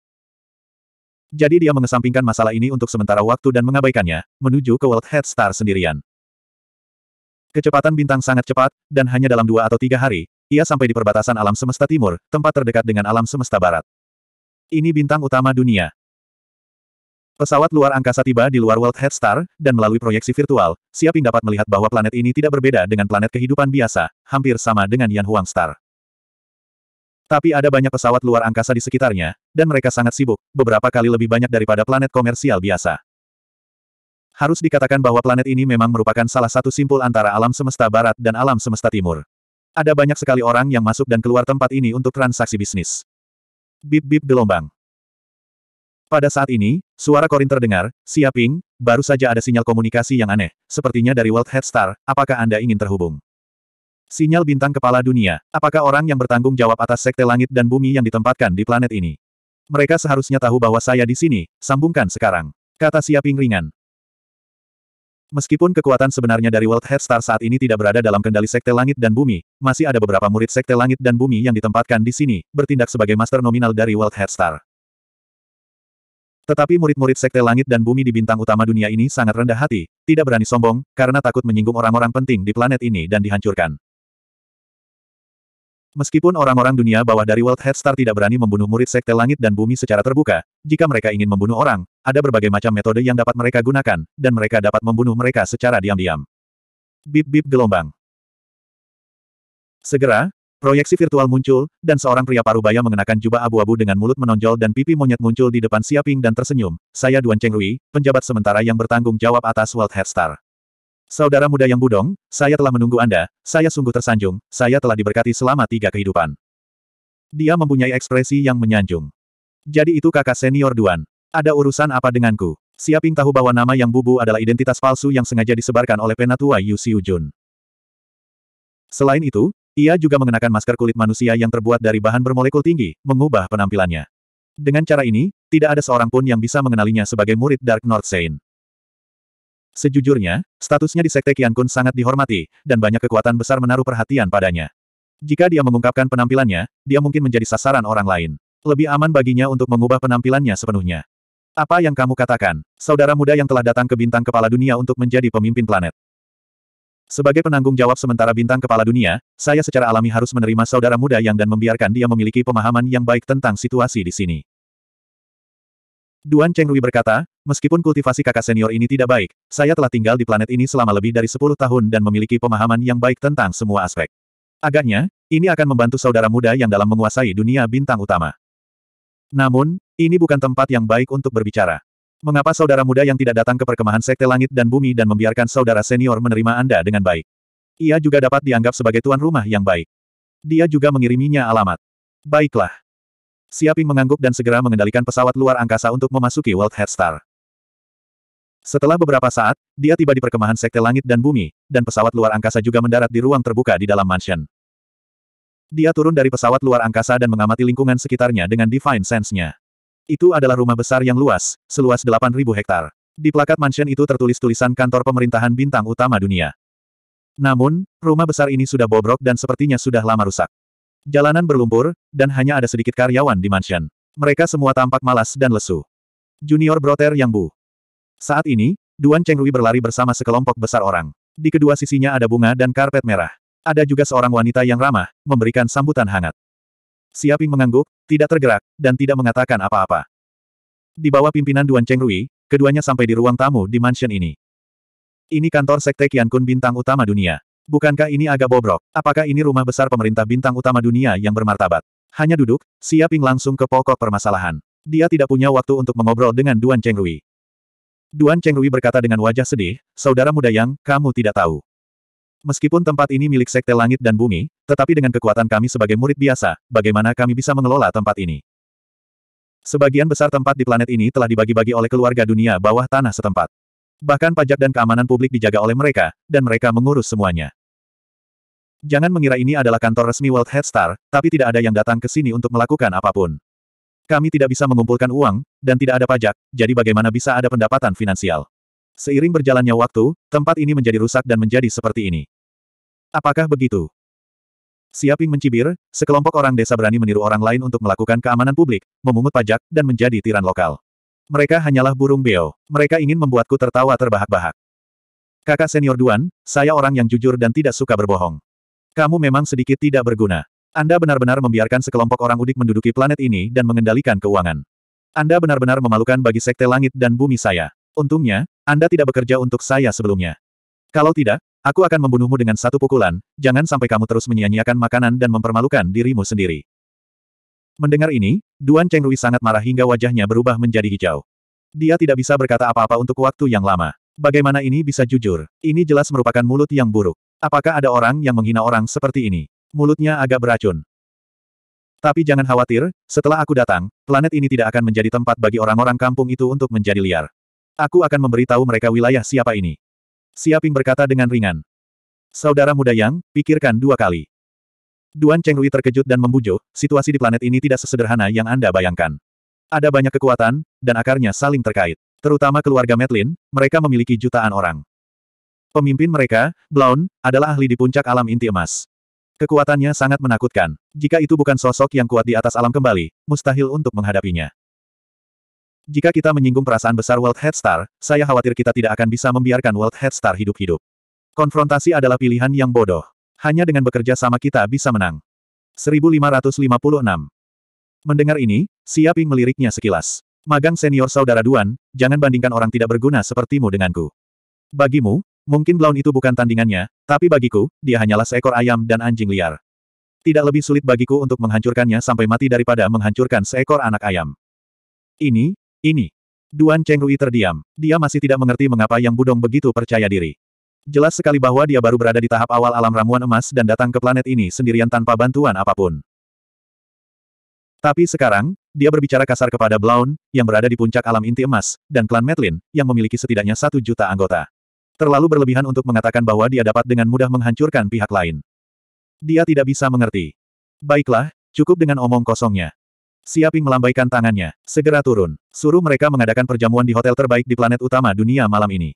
Jadi dia mengesampingkan masalah ini untuk sementara waktu dan mengabaikannya, menuju ke World Head Star sendirian. Kecepatan bintang sangat cepat, dan hanya dalam dua atau tiga hari, ia sampai di perbatasan alam semesta timur, tempat terdekat dengan alam semesta barat. Ini bintang utama dunia, Pesawat luar angkasa tiba di luar World Head Star, dan melalui proyeksi virtual, Siaping dapat melihat bahwa planet ini tidak berbeda dengan planet kehidupan biasa, hampir sama dengan Yan Huang Star. Tapi ada banyak pesawat luar angkasa di sekitarnya, dan mereka sangat sibuk, beberapa kali lebih banyak daripada planet komersial biasa. Harus dikatakan bahwa planet ini memang merupakan salah satu simpul antara alam semesta barat dan alam semesta timur. Ada banyak sekali orang yang masuk dan keluar tempat ini untuk transaksi bisnis. Bip-bip gelombang. Pada saat ini, suara Korin terdengar, siaping, baru saja ada sinyal komunikasi yang aneh, sepertinya dari World Head Star, apakah Anda ingin terhubung? Sinyal bintang kepala dunia, apakah orang yang bertanggung jawab atas sekte langit dan bumi yang ditempatkan di planet ini? Mereka seharusnya tahu bahwa saya di sini, sambungkan sekarang. Kata siaping ringan. Meskipun kekuatan sebenarnya dari World Head Star saat ini tidak berada dalam kendali Sekte Langit dan Bumi, masih ada beberapa murid Sekte Langit dan Bumi yang ditempatkan di sini, bertindak sebagai master nominal dari World Head Star. Tetapi murid-murid Sekte Langit dan Bumi di bintang utama dunia ini sangat rendah hati, tidak berani sombong, karena takut menyinggung orang-orang penting di planet ini dan dihancurkan. Meskipun orang-orang dunia bawah dari World Head Star tidak berani membunuh murid Sekte Langit dan Bumi secara terbuka, jika mereka ingin membunuh orang, ada berbagai macam metode yang dapat mereka gunakan, dan mereka dapat membunuh mereka secara diam-diam. Bip-bip gelombang. Segera, Proyeksi virtual muncul, dan seorang pria paruh baya mengenakan jubah abu-abu dengan mulut menonjol dan pipi monyet muncul di depan Siaping dan tersenyum. Saya Duan Chengrui, penjabat sementara yang bertanggung jawab atas World Head Star. Saudara muda yang budong, saya telah menunggu Anda, saya sungguh tersanjung, saya telah diberkati selama tiga kehidupan. Dia mempunyai ekspresi yang menyanjung. Jadi itu kakak senior Duan. Ada urusan apa denganku? Siaping tahu bahwa nama yang bubu adalah identitas palsu yang sengaja disebarkan oleh penatua Yu Xiujun. Selain itu, ia juga mengenakan masker kulit manusia yang terbuat dari bahan bermolekul tinggi, mengubah penampilannya. Dengan cara ini, tidak ada seorang pun yang bisa mengenalinya sebagai murid Dark North Saint. Sejujurnya, statusnya di Sekte Kian Kun sangat dihormati, dan banyak kekuatan besar menaruh perhatian padanya. Jika dia mengungkapkan penampilannya, dia mungkin menjadi sasaran orang lain. Lebih aman baginya untuk mengubah penampilannya sepenuhnya. Apa yang kamu katakan, saudara muda yang telah datang ke bintang kepala dunia untuk menjadi pemimpin planet? Sebagai penanggung jawab sementara bintang kepala dunia, saya secara alami harus menerima saudara muda yang dan membiarkan dia memiliki pemahaman yang baik tentang situasi di sini. Duan Cheng Rui berkata, meskipun kultivasi kakak senior ini tidak baik, saya telah tinggal di planet ini selama lebih dari 10 tahun dan memiliki pemahaman yang baik tentang semua aspek. Agaknya, ini akan membantu saudara muda yang dalam menguasai dunia bintang utama. Namun, ini bukan tempat yang baik untuk berbicara. Mengapa saudara muda yang tidak datang ke perkemahan sekte langit dan bumi dan membiarkan saudara senior menerima Anda dengan baik? Ia juga dapat dianggap sebagai tuan rumah yang baik. Dia juga mengiriminya alamat. Baiklah. Siaping mengangguk dan segera mengendalikan pesawat luar angkasa untuk memasuki World Head Star. Setelah beberapa saat, dia tiba di perkemahan sekte langit dan bumi, dan pesawat luar angkasa juga mendarat di ruang terbuka di dalam mansion. Dia turun dari pesawat luar angkasa dan mengamati lingkungan sekitarnya dengan divine sense-nya. Itu adalah rumah besar yang luas, seluas 8.000 hektar. Di plakat mansion itu tertulis tulisan kantor pemerintahan bintang utama dunia. Namun, rumah besar ini sudah bobrok dan sepertinya sudah lama rusak. Jalanan berlumpur, dan hanya ada sedikit karyawan di mansion. Mereka semua tampak malas dan lesu. Junior Broter Yang Bu. Saat ini, Duan Chengrui berlari bersama sekelompok besar orang. Di kedua sisinya ada bunga dan karpet merah. Ada juga seorang wanita yang ramah, memberikan sambutan hangat. Siaping mengangguk, tidak tergerak, dan tidak mengatakan apa-apa. Di bawah pimpinan Duan Cheng Rui, keduanya sampai di ruang tamu di mansion ini. Ini kantor Sekte Kian Kun bintang utama dunia. Bukankah ini agak bobrok? Apakah ini rumah besar pemerintah bintang utama dunia yang bermartabat? Hanya duduk, Siaping langsung ke pokok permasalahan. Dia tidak punya waktu untuk mengobrol dengan Duan Cheng Rui. Duan Cheng Rui berkata dengan wajah sedih, Saudara muda Yang, kamu tidak tahu. Meskipun tempat ini milik Sekte Langit dan Bumi, tetapi dengan kekuatan kami sebagai murid biasa, bagaimana kami bisa mengelola tempat ini? Sebagian besar tempat di planet ini telah dibagi-bagi oleh keluarga dunia bawah tanah setempat. Bahkan pajak dan keamanan publik dijaga oleh mereka, dan mereka mengurus semuanya. Jangan mengira ini adalah kantor resmi World Head Star, tapi tidak ada yang datang ke sini untuk melakukan apapun. Kami tidak bisa mengumpulkan uang, dan tidak ada pajak, jadi bagaimana bisa ada pendapatan finansial? Seiring berjalannya waktu, tempat ini menjadi rusak dan menjadi seperti ini. Apakah begitu? Siaping mencibir, sekelompok orang desa berani meniru orang lain untuk melakukan keamanan publik, memungut pajak, dan menjadi tiran lokal. Mereka hanyalah burung beo. Mereka ingin membuatku tertawa terbahak-bahak. Kakak senior Duan, saya orang yang jujur dan tidak suka berbohong. Kamu memang sedikit tidak berguna. Anda benar-benar membiarkan sekelompok orang udik menduduki planet ini dan mengendalikan keuangan. Anda benar-benar memalukan bagi sekte langit dan bumi saya. Untungnya, Anda tidak bekerja untuk saya sebelumnya. Kalau tidak, Aku akan membunuhmu dengan satu pukulan, jangan sampai kamu terus menyia-nyiakan makanan dan mempermalukan dirimu sendiri. Mendengar ini, Duan Cheng Chengrui sangat marah hingga wajahnya berubah menjadi hijau. Dia tidak bisa berkata apa-apa untuk waktu yang lama. Bagaimana ini bisa jujur? Ini jelas merupakan mulut yang buruk. Apakah ada orang yang menghina orang seperti ini? Mulutnya agak beracun. Tapi jangan khawatir, setelah aku datang, planet ini tidak akan menjadi tempat bagi orang-orang kampung itu untuk menjadi liar. Aku akan memberitahu mereka wilayah siapa ini. Siaping berkata dengan ringan. Saudara muda Yang, pikirkan dua kali. Duan Chengrui terkejut dan membujuk, situasi di planet ini tidak sesederhana yang Anda bayangkan. Ada banyak kekuatan, dan akarnya saling terkait. Terutama keluarga Medlin, mereka memiliki jutaan orang. Pemimpin mereka, Blaun, adalah ahli di puncak alam inti emas. Kekuatannya sangat menakutkan. Jika itu bukan sosok yang kuat di atas alam kembali, mustahil untuk menghadapinya. Jika kita menyinggung perasaan besar World Head Star, saya khawatir kita tidak akan bisa membiarkan World Head Star hidup-hidup. Konfrontasi adalah pilihan yang bodoh. Hanya dengan bekerja sama kita bisa menang. 1556 Mendengar ini, Siaping meliriknya sekilas. Magang senior saudara Duan, jangan bandingkan orang tidak berguna sepertimu denganku. Bagimu, mungkin Blaun itu bukan tandingannya, tapi bagiku, dia hanyalah seekor ayam dan anjing liar. Tidak lebih sulit bagiku untuk menghancurkannya sampai mati daripada menghancurkan seekor anak ayam. Ini, ini. Duan Rui terdiam. Dia masih tidak mengerti mengapa Yang Budong begitu percaya diri. Jelas sekali bahwa dia baru berada di tahap awal alam ramuan emas dan datang ke planet ini sendirian tanpa bantuan apapun. Tapi sekarang, dia berbicara kasar kepada Blaun, yang berada di puncak alam inti emas, dan klan Metlin, yang memiliki setidaknya satu juta anggota. Terlalu berlebihan untuk mengatakan bahwa dia dapat dengan mudah menghancurkan pihak lain. Dia tidak bisa mengerti. Baiklah, cukup dengan omong kosongnya. Siaping melambaikan tangannya. Segera turun. Suruh mereka mengadakan perjamuan di hotel terbaik di planet utama dunia malam ini.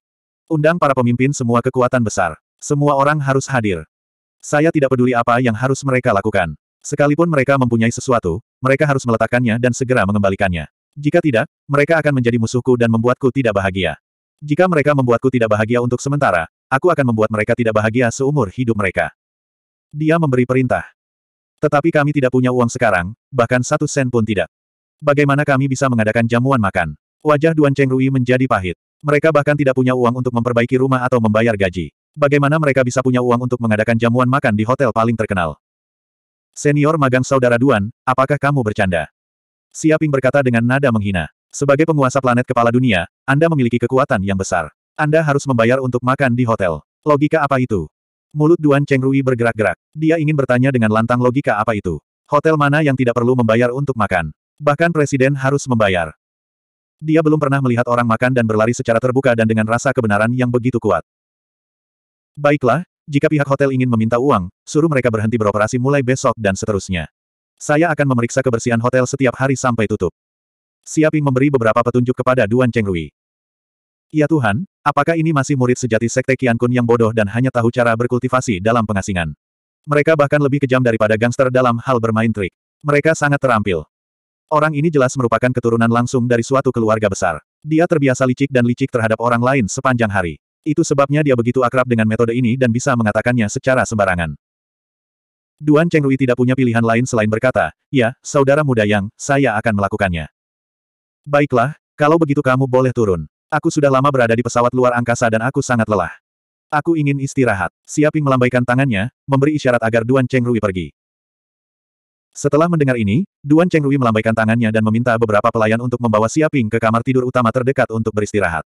Undang para pemimpin semua kekuatan besar. Semua orang harus hadir. Saya tidak peduli apa yang harus mereka lakukan. Sekalipun mereka mempunyai sesuatu, mereka harus meletakkannya dan segera mengembalikannya. Jika tidak, mereka akan menjadi musuhku dan membuatku tidak bahagia. Jika mereka membuatku tidak bahagia untuk sementara, aku akan membuat mereka tidak bahagia seumur hidup mereka. Dia memberi perintah. Tetapi kami tidak punya uang sekarang, bahkan satu sen pun tidak. Bagaimana kami bisa mengadakan jamuan makan? Wajah Duan Cheng Rui menjadi pahit. Mereka bahkan tidak punya uang untuk memperbaiki rumah atau membayar gaji. Bagaimana mereka bisa punya uang untuk mengadakan jamuan makan di hotel paling terkenal? Senior magang saudara Duan, apakah kamu bercanda? Siaping berkata dengan nada menghina. Sebagai penguasa planet kepala dunia, Anda memiliki kekuatan yang besar. Anda harus membayar untuk makan di hotel. Logika apa itu? Mulut Duan Chengrui bergerak-gerak. Dia ingin bertanya dengan lantang logika apa itu. Hotel mana yang tidak perlu membayar untuk makan? Bahkan presiden harus membayar. Dia belum pernah melihat orang makan dan berlari secara terbuka dan dengan rasa kebenaran yang begitu kuat. Baiklah, jika pihak hotel ingin meminta uang, suruh mereka berhenti beroperasi mulai besok dan seterusnya. Saya akan memeriksa kebersihan hotel setiap hari sampai tutup. Siaping memberi beberapa petunjuk kepada Duan Chengrui. Ya Tuhan, Apakah ini masih murid sejati Sekte Kian Kun yang bodoh dan hanya tahu cara berkultivasi dalam pengasingan? Mereka bahkan lebih kejam daripada gangster dalam hal bermain trik. Mereka sangat terampil. Orang ini jelas merupakan keturunan langsung dari suatu keluarga besar. Dia terbiasa licik dan licik terhadap orang lain sepanjang hari. Itu sebabnya dia begitu akrab dengan metode ini dan bisa mengatakannya secara sembarangan. Duan Chengrui tidak punya pilihan lain selain berkata, ya, saudara muda yang, saya akan melakukannya. Baiklah, kalau begitu kamu boleh turun. Aku sudah lama berada di pesawat luar angkasa dan aku sangat lelah. Aku ingin istirahat. Siaping melambaikan tangannya, memberi isyarat agar Duan Cheng Rui pergi. Setelah mendengar ini, Duan Cheng Rui melambaikan tangannya dan meminta beberapa pelayan untuk membawa Siaping ke kamar tidur utama terdekat untuk beristirahat.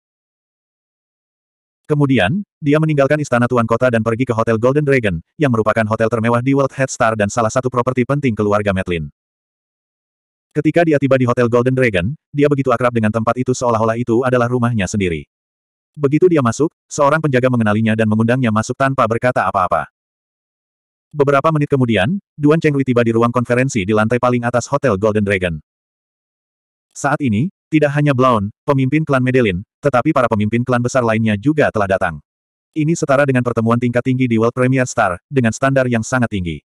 Kemudian, dia meninggalkan istana tuan kota dan pergi ke Hotel Golden Dragon, yang merupakan hotel termewah di World Head Star dan salah satu properti penting keluarga Madeline. Ketika dia tiba di Hotel Golden Dragon, dia begitu akrab dengan tempat itu seolah-olah itu adalah rumahnya sendiri. Begitu dia masuk, seorang penjaga mengenalinya dan mengundangnya masuk tanpa berkata apa-apa. Beberapa menit kemudian, Duan Chenghui tiba di ruang konferensi di lantai paling atas Hotel Golden Dragon. Saat ini, tidak hanya Blown, pemimpin klan Medellin, tetapi para pemimpin klan besar lainnya juga telah datang. Ini setara dengan pertemuan tingkat tinggi di World Premier Star, dengan standar yang sangat tinggi.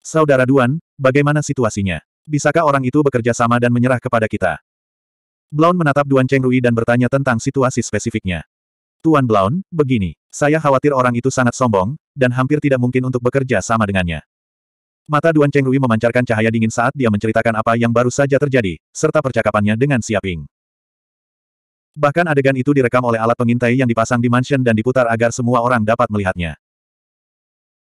Saudara Duan, bagaimana situasinya? Bisakah orang itu bekerja sama dan menyerah kepada kita? Blaun menatap Duan Cheng Rui dan bertanya tentang situasi spesifiknya. Tuan Blaun, begini, saya khawatir orang itu sangat sombong, dan hampir tidak mungkin untuk bekerja sama dengannya. Mata Duan Cheng Rui memancarkan cahaya dingin saat dia menceritakan apa yang baru saja terjadi, serta percakapannya dengan Siaping. Bahkan adegan itu direkam oleh alat pengintai yang dipasang di mansion dan diputar agar semua orang dapat melihatnya.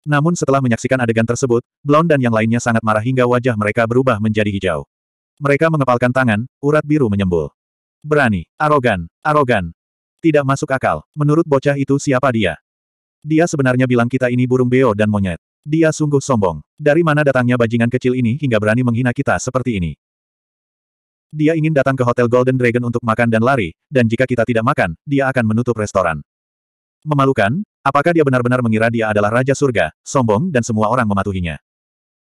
Namun setelah menyaksikan adegan tersebut, Blonde dan yang lainnya sangat marah hingga wajah mereka berubah menjadi hijau. Mereka mengepalkan tangan, urat biru menyembul. Berani, arogan, arogan. Tidak masuk akal, menurut bocah itu siapa dia? Dia sebenarnya bilang kita ini burung beo dan monyet. Dia sungguh sombong. Dari mana datangnya bajingan kecil ini hingga berani menghina kita seperti ini? Dia ingin datang ke Hotel Golden Dragon untuk makan dan lari, dan jika kita tidak makan, dia akan menutup restoran. Memalukan, Apakah dia benar-benar mengira dia adalah Raja Surga, sombong dan semua orang mematuhinya?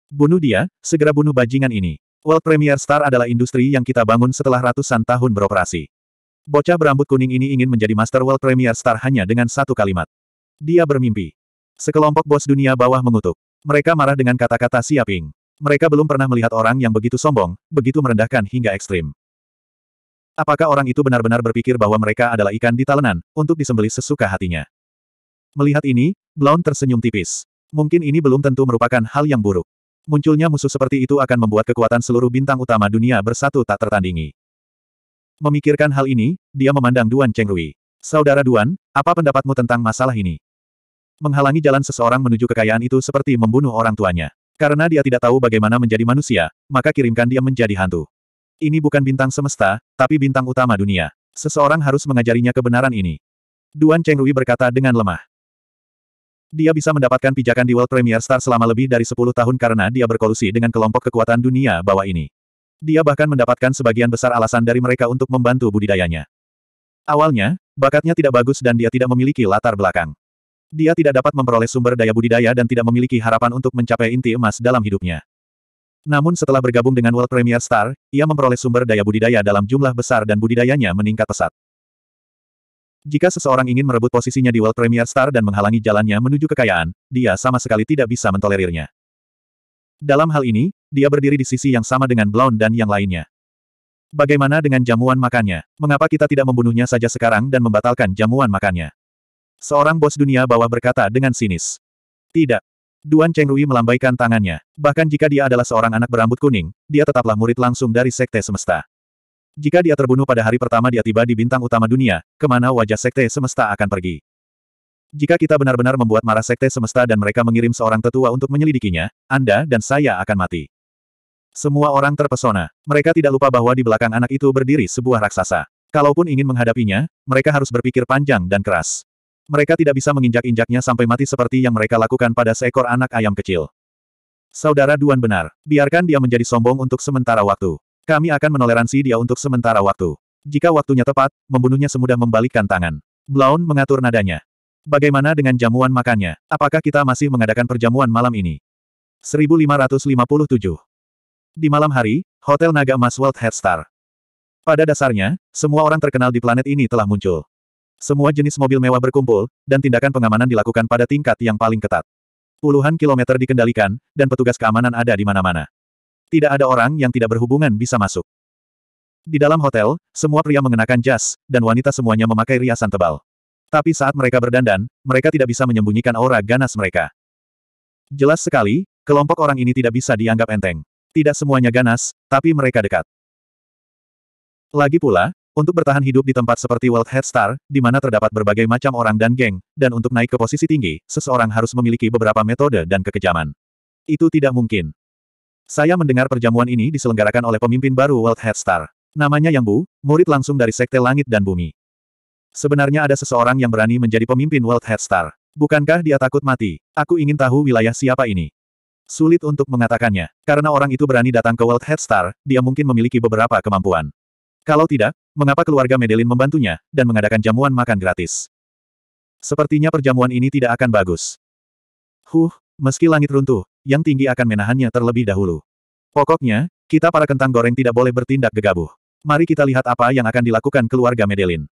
Bunuh dia, segera bunuh bajingan ini. World Premier Star adalah industri yang kita bangun setelah ratusan tahun beroperasi. Bocah berambut kuning ini ingin menjadi Master World Premier Star hanya dengan satu kalimat. Dia bermimpi. Sekelompok bos dunia bawah mengutuk. Mereka marah dengan kata-kata siaping. Mereka belum pernah melihat orang yang begitu sombong, begitu merendahkan hingga ekstrim. Apakah orang itu benar-benar berpikir bahwa mereka adalah ikan di talenan, untuk disembelih sesuka hatinya? Melihat ini, Blount tersenyum tipis. Mungkin ini belum tentu merupakan hal yang buruk. Munculnya musuh seperti itu akan membuat kekuatan seluruh bintang utama dunia bersatu tak tertandingi. Memikirkan hal ini, dia memandang Duan Chengrui. Saudara Duan, apa pendapatmu tentang masalah ini? Menghalangi jalan seseorang menuju kekayaan itu seperti membunuh orang tuanya. Karena dia tidak tahu bagaimana menjadi manusia, maka kirimkan dia menjadi hantu. Ini bukan bintang semesta, tapi bintang utama dunia. Seseorang harus mengajarinya kebenaran ini. Duan Chengrui berkata dengan lemah. Dia bisa mendapatkan pijakan di World Premier Star selama lebih dari 10 tahun karena dia berkolusi dengan kelompok kekuatan dunia bawah ini. Dia bahkan mendapatkan sebagian besar alasan dari mereka untuk membantu budidayanya. Awalnya, bakatnya tidak bagus dan dia tidak memiliki latar belakang. Dia tidak dapat memperoleh sumber daya budidaya dan tidak memiliki harapan untuk mencapai inti emas dalam hidupnya. Namun setelah bergabung dengan World Premier Star, ia memperoleh sumber daya budidaya dalam jumlah besar dan budidayanya meningkat pesat. Jika seseorang ingin merebut posisinya di World Premier Star dan menghalangi jalannya menuju kekayaan, dia sama sekali tidak bisa mentolerirnya. Dalam hal ini, dia berdiri di sisi yang sama dengan Blount dan yang lainnya. Bagaimana dengan jamuan makannya? Mengapa kita tidak membunuhnya saja sekarang dan membatalkan jamuan makannya? Seorang bos dunia bawah berkata dengan sinis. Tidak. Duan Chengrui melambaikan tangannya. Bahkan jika dia adalah seorang anak berambut kuning, dia tetaplah murid langsung dari Sekte Semesta. Jika dia terbunuh pada hari pertama dia tiba di bintang utama dunia, kemana wajah sekte semesta akan pergi? Jika kita benar-benar membuat marah sekte semesta dan mereka mengirim seorang tetua untuk menyelidikinya, Anda dan saya akan mati. Semua orang terpesona. Mereka tidak lupa bahwa di belakang anak itu berdiri sebuah raksasa. Kalaupun ingin menghadapinya, mereka harus berpikir panjang dan keras. Mereka tidak bisa menginjak-injaknya sampai mati seperti yang mereka lakukan pada seekor anak ayam kecil. Saudara Duan benar, biarkan dia menjadi sombong untuk sementara waktu. Kami akan menoleransi dia untuk sementara waktu. Jika waktunya tepat, membunuhnya semudah membalikkan tangan. Blaun mengatur nadanya. Bagaimana dengan jamuan makannya? Apakah kita masih mengadakan perjamuan malam ini? 1557 Di malam hari, Hotel Naga Emas World Head Star. Pada dasarnya, semua orang terkenal di planet ini telah muncul. Semua jenis mobil mewah berkumpul, dan tindakan pengamanan dilakukan pada tingkat yang paling ketat. Puluhan kilometer dikendalikan, dan petugas keamanan ada di mana-mana tidak ada orang yang tidak berhubungan bisa masuk. Di dalam hotel, semua pria mengenakan jas, dan wanita semuanya memakai riasan tebal. Tapi saat mereka berdandan, mereka tidak bisa menyembunyikan aura ganas mereka. Jelas sekali, kelompok orang ini tidak bisa dianggap enteng. Tidak semuanya ganas, tapi mereka dekat. Lagi pula, untuk bertahan hidup di tempat seperti World Head Star, di mana terdapat berbagai macam orang dan geng, dan untuk naik ke posisi tinggi, seseorang harus memiliki beberapa metode dan kekejaman. Itu tidak mungkin. Saya mendengar perjamuan ini diselenggarakan oleh pemimpin baru World Head Star. Namanya Yang Bu, murid langsung dari Sekte Langit dan Bumi. Sebenarnya ada seseorang yang berani menjadi pemimpin World Head Star. Bukankah dia takut mati? Aku ingin tahu wilayah siapa ini. Sulit untuk mengatakannya. Karena orang itu berani datang ke World Head Star, dia mungkin memiliki beberapa kemampuan. Kalau tidak, mengapa keluarga Medelin membantunya, dan mengadakan jamuan makan gratis? Sepertinya perjamuan ini tidak akan bagus. Huh, meski langit runtuh, yang tinggi akan menahannya terlebih dahulu. Pokoknya, kita para kentang goreng tidak boleh bertindak gegabah. Mari kita lihat apa yang akan dilakukan keluarga Medellin.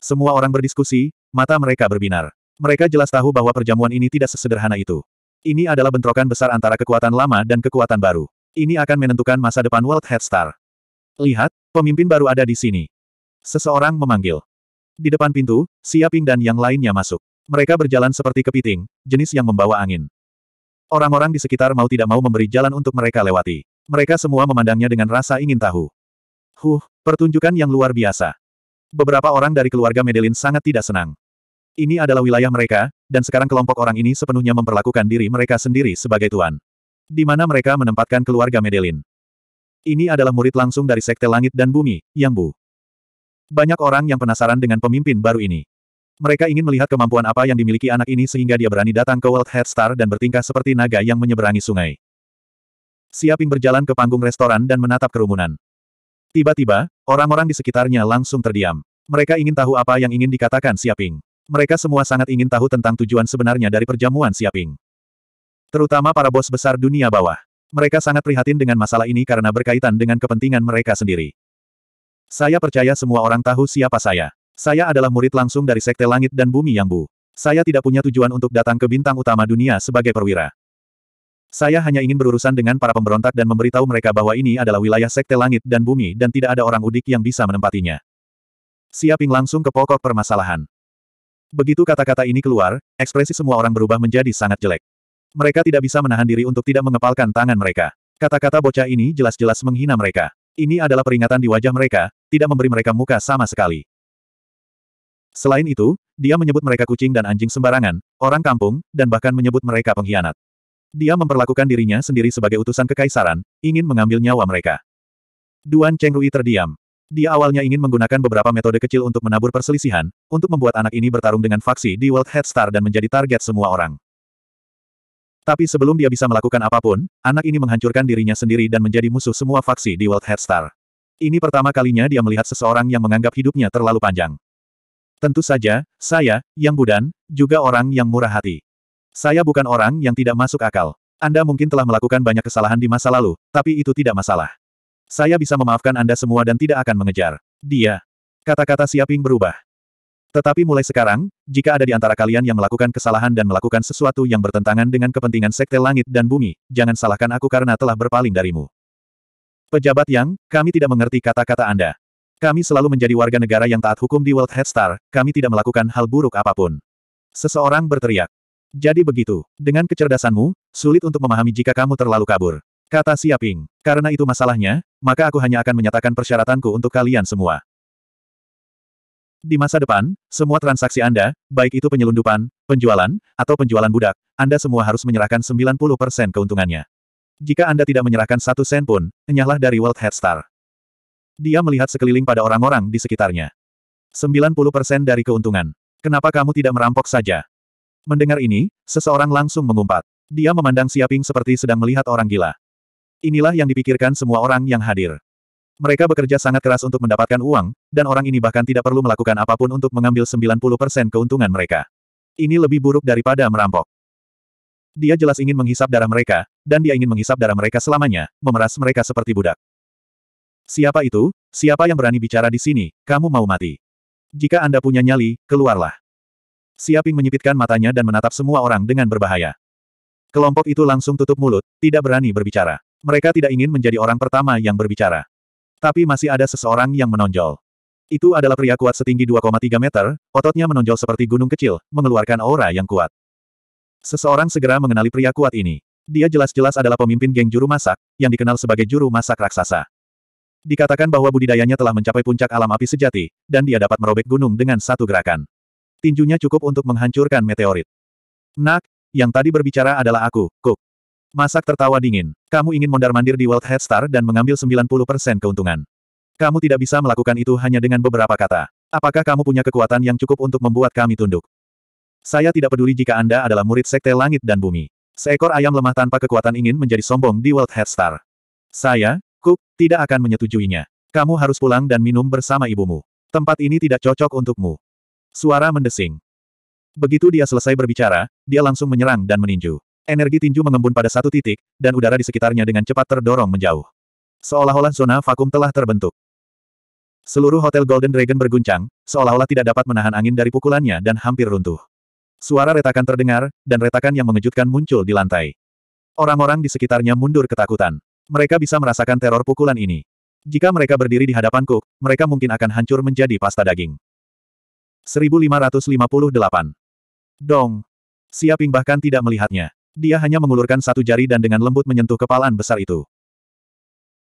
Semua orang berdiskusi, mata mereka berbinar. Mereka jelas tahu bahwa perjamuan ini tidak sesederhana itu. Ini adalah bentrokan besar antara kekuatan lama dan kekuatan baru. Ini akan menentukan masa depan World Head Star. Lihat, pemimpin baru ada di sini. Seseorang memanggil. Di depan pintu, Siaping dan yang lainnya masuk. Mereka berjalan seperti kepiting, jenis yang membawa angin. Orang-orang di sekitar mau tidak mau memberi jalan untuk mereka lewati. Mereka semua memandangnya dengan rasa ingin tahu. Huh, pertunjukan yang luar biasa. Beberapa orang dari keluarga Medelin sangat tidak senang. Ini adalah wilayah mereka, dan sekarang kelompok orang ini sepenuhnya memperlakukan diri mereka sendiri sebagai tuan. Di mana mereka menempatkan keluarga Medelin. Ini adalah murid langsung dari Sekte Langit dan Bumi, Yang Bu. Banyak orang yang penasaran dengan pemimpin baru ini. Mereka ingin melihat kemampuan apa yang dimiliki anak ini sehingga dia berani datang ke World Head Star dan bertingkah seperti naga yang menyeberangi sungai. Siaping berjalan ke panggung restoran dan menatap kerumunan. Tiba-tiba, orang-orang di sekitarnya langsung terdiam. Mereka ingin tahu apa yang ingin dikatakan Siaping. Mereka semua sangat ingin tahu tentang tujuan sebenarnya dari perjamuan Siaping. Terutama para bos besar dunia bawah. Mereka sangat prihatin dengan masalah ini karena berkaitan dengan kepentingan mereka sendiri. Saya percaya semua orang tahu siapa saya. Saya adalah murid langsung dari Sekte Langit dan Bumi Yang Bu. Saya tidak punya tujuan untuk datang ke bintang utama dunia sebagai perwira. Saya hanya ingin berurusan dengan para pemberontak dan memberitahu mereka bahwa ini adalah wilayah sekte langit dan bumi dan tidak ada orang udik yang bisa menempatinya. Siaping langsung ke pokok permasalahan. Begitu kata-kata ini keluar, ekspresi semua orang berubah menjadi sangat jelek. Mereka tidak bisa menahan diri untuk tidak mengepalkan tangan mereka. Kata-kata bocah ini jelas-jelas menghina mereka. Ini adalah peringatan di wajah mereka, tidak memberi mereka muka sama sekali. Selain itu, dia menyebut mereka kucing dan anjing sembarangan, orang kampung, dan bahkan menyebut mereka pengkhianat. Dia memperlakukan dirinya sendiri sebagai utusan kekaisaran, ingin mengambil nyawa mereka. Duan Chengrui terdiam. Dia awalnya ingin menggunakan beberapa metode kecil untuk menabur perselisihan, untuk membuat anak ini bertarung dengan faksi di World Head Star dan menjadi target semua orang. Tapi sebelum dia bisa melakukan apapun, anak ini menghancurkan dirinya sendiri dan menjadi musuh semua faksi di World Head Star. Ini pertama kalinya dia melihat seseorang yang menganggap hidupnya terlalu panjang. Tentu saja, saya, yang budan, juga orang yang murah hati. Saya bukan orang yang tidak masuk akal. Anda mungkin telah melakukan banyak kesalahan di masa lalu, tapi itu tidak masalah. Saya bisa memaafkan Anda semua dan tidak akan mengejar. Dia. Kata-kata Siaping berubah. Tetapi mulai sekarang, jika ada di antara kalian yang melakukan kesalahan dan melakukan sesuatu yang bertentangan dengan kepentingan sekte langit dan bumi, jangan salahkan aku karena telah berpaling darimu. Pejabat yang, kami tidak mengerti kata-kata Anda. Kami selalu menjadi warga negara yang taat hukum di World Head Star, kami tidak melakukan hal buruk apapun. Seseorang berteriak. Jadi begitu, dengan kecerdasanmu, sulit untuk memahami jika kamu terlalu kabur. Kata Siaping. Karena itu masalahnya, maka aku hanya akan menyatakan persyaratanku untuk kalian semua. Di masa depan, semua transaksi Anda, baik itu penyelundupan, penjualan, atau penjualan budak, Anda semua harus menyerahkan 90% keuntungannya. Jika Anda tidak menyerahkan satu sen pun, enyahlah dari World Head Star. Dia melihat sekeliling pada orang-orang di sekitarnya. 90% dari keuntungan. Kenapa kamu tidak merampok saja? Mendengar ini, seseorang langsung mengumpat. Dia memandang Siaping seperti sedang melihat orang gila. Inilah yang dipikirkan semua orang yang hadir. Mereka bekerja sangat keras untuk mendapatkan uang, dan orang ini bahkan tidak perlu melakukan apapun untuk mengambil 90% keuntungan mereka. Ini lebih buruk daripada merampok. Dia jelas ingin menghisap darah mereka, dan dia ingin menghisap darah mereka selamanya, memeras mereka seperti budak. Siapa itu? Siapa yang berani bicara di sini? Kamu mau mati. Jika Anda punya nyali, keluarlah. Siaping menyipitkan matanya dan menatap semua orang dengan berbahaya. Kelompok itu langsung tutup mulut, tidak berani berbicara. Mereka tidak ingin menjadi orang pertama yang berbicara. Tapi masih ada seseorang yang menonjol. Itu adalah pria kuat setinggi 2,3 meter, ototnya menonjol seperti gunung kecil, mengeluarkan aura yang kuat. Seseorang segera mengenali pria kuat ini. Dia jelas-jelas adalah pemimpin geng juru masak, yang dikenal sebagai juru masak raksasa. Dikatakan bahwa budidayanya telah mencapai puncak alam api sejati, dan dia dapat merobek gunung dengan satu gerakan. Tinjunya cukup untuk menghancurkan meteorit. Nak, yang tadi berbicara adalah aku, Cook. Masak tertawa dingin. Kamu ingin mondar-mandir di World Head Star dan mengambil 90% keuntungan. Kamu tidak bisa melakukan itu hanya dengan beberapa kata. Apakah kamu punya kekuatan yang cukup untuk membuat kami tunduk? Saya tidak peduli jika Anda adalah murid sekte langit dan bumi. Seekor ayam lemah tanpa kekuatan ingin menjadi sombong di World Head Star. Saya, Kup tidak akan menyetujuinya. Kamu harus pulang dan minum bersama ibumu. Tempat ini tidak cocok untukmu. Suara mendesing. Begitu dia selesai berbicara, dia langsung menyerang dan meninju. Energi tinju mengembun pada satu titik, dan udara di sekitarnya dengan cepat terdorong menjauh. Seolah-olah zona vakum telah terbentuk. Seluruh hotel Golden Dragon berguncang, seolah-olah tidak dapat menahan angin dari pukulannya dan hampir runtuh. Suara retakan terdengar, dan retakan yang mengejutkan muncul di lantai. Orang-orang di sekitarnya mundur ketakutan mereka bisa merasakan teror pukulan ini. Jika mereka berdiri di hadapanku, mereka mungkin akan hancur menjadi pasta daging. 1558. Dong. Siaping bahkan tidak melihatnya. Dia hanya mengulurkan satu jari dan dengan lembut menyentuh kepalan besar itu.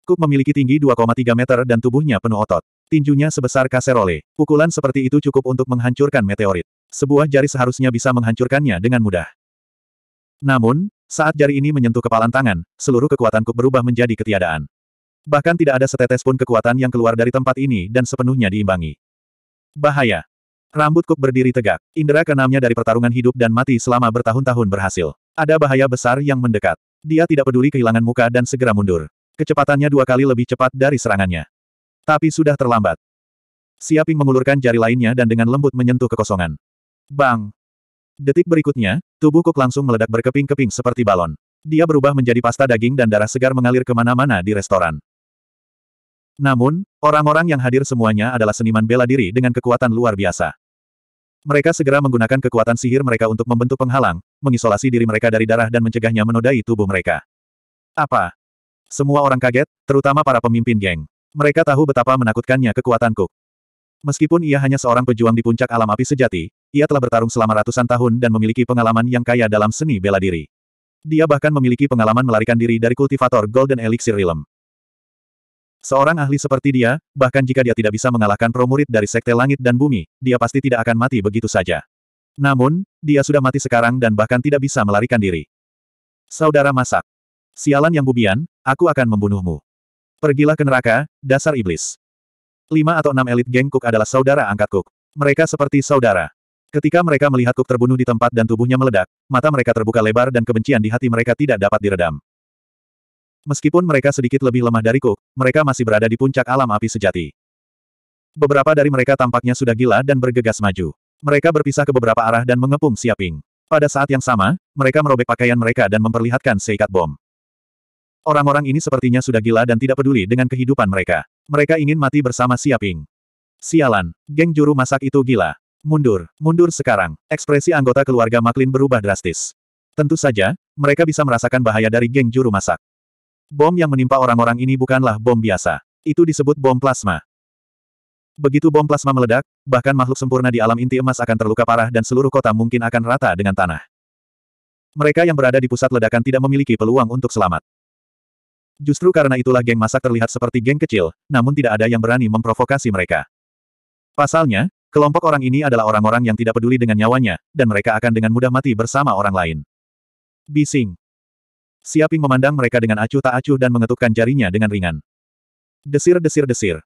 Cook memiliki tinggi 2,3 meter dan tubuhnya penuh otot. Tinjunya sebesar kaserole. Pukulan seperti itu cukup untuk menghancurkan meteorit. Sebuah jari seharusnya bisa menghancurkannya dengan mudah. Namun, saat jari ini menyentuh kepalan tangan, seluruh kekuatanku berubah menjadi ketiadaan. Bahkan tidak ada setetes pun kekuatan yang keluar dari tempat ini dan sepenuhnya diimbangi. Bahaya. Rambut berdiri tegak. indera keenamnya dari pertarungan hidup dan mati selama bertahun-tahun berhasil. Ada bahaya besar yang mendekat. Dia tidak peduli kehilangan muka dan segera mundur. Kecepatannya dua kali lebih cepat dari serangannya. Tapi sudah terlambat. Siaping mengulurkan jari lainnya dan dengan lembut menyentuh kekosongan. Bang! Detik berikutnya, tubuh Cook langsung meledak berkeping-keping seperti balon. Dia berubah menjadi pasta daging dan darah segar mengalir kemana-mana di restoran. Namun, orang-orang yang hadir semuanya adalah seniman bela diri dengan kekuatan luar biasa. Mereka segera menggunakan kekuatan sihir mereka untuk membentuk penghalang, mengisolasi diri mereka dari darah dan mencegahnya menodai tubuh mereka. Apa? Semua orang kaget, terutama para pemimpin geng. Mereka tahu betapa menakutkannya kekuatan Cook. Meskipun ia hanya seorang pejuang di puncak alam api sejati, ia telah bertarung selama ratusan tahun dan memiliki pengalaman yang kaya dalam seni bela diri. Dia bahkan memiliki pengalaman melarikan diri dari kultivator Golden Elixir Realm. Seorang ahli seperti dia, bahkan jika dia tidak bisa mengalahkan promurid dari Sekte Langit dan Bumi, dia pasti tidak akan mati begitu saja. Namun, dia sudah mati sekarang dan bahkan tidak bisa melarikan diri. Saudara masak. Sialan yang bubian, aku akan membunuhmu. Pergilah ke neraka, dasar iblis. Lima atau enam elit geng Cook adalah saudara angkat Cook. Mereka seperti saudara. Ketika mereka melihat Cook terbunuh di tempat dan tubuhnya meledak, mata mereka terbuka lebar dan kebencian di hati mereka tidak dapat diredam. Meskipun mereka sedikit lebih lemah dari Cook, mereka masih berada di puncak alam api sejati. Beberapa dari mereka tampaknya sudah gila dan bergegas maju. Mereka berpisah ke beberapa arah dan mengepung Siaping. Pada saat yang sama, mereka merobek pakaian mereka dan memperlihatkan seikat bom. Orang-orang ini sepertinya sudah gila dan tidak peduli dengan kehidupan mereka. Mereka ingin mati bersama Siaping. Sialan, geng juru masak itu gila. Mundur, mundur sekarang. Ekspresi anggota keluarga Maklin berubah drastis. Tentu saja, mereka bisa merasakan bahaya dari geng juru masak. Bom yang menimpa orang-orang ini bukanlah bom biasa. Itu disebut bom plasma. Begitu bom plasma meledak, bahkan makhluk sempurna di alam inti emas akan terluka parah dan seluruh kota mungkin akan rata dengan tanah. Mereka yang berada di pusat ledakan tidak memiliki peluang untuk selamat. Justru karena itulah geng masak terlihat seperti geng kecil, namun tidak ada yang berani memprovokasi mereka. Pasalnya, Kelompok orang ini adalah orang-orang yang tidak peduli dengan nyawanya, dan mereka akan dengan mudah mati bersama orang lain. Bising. Siaping memandang mereka dengan acuh tak acuh dan mengetukkan jarinya dengan ringan. Desir-desir-desir.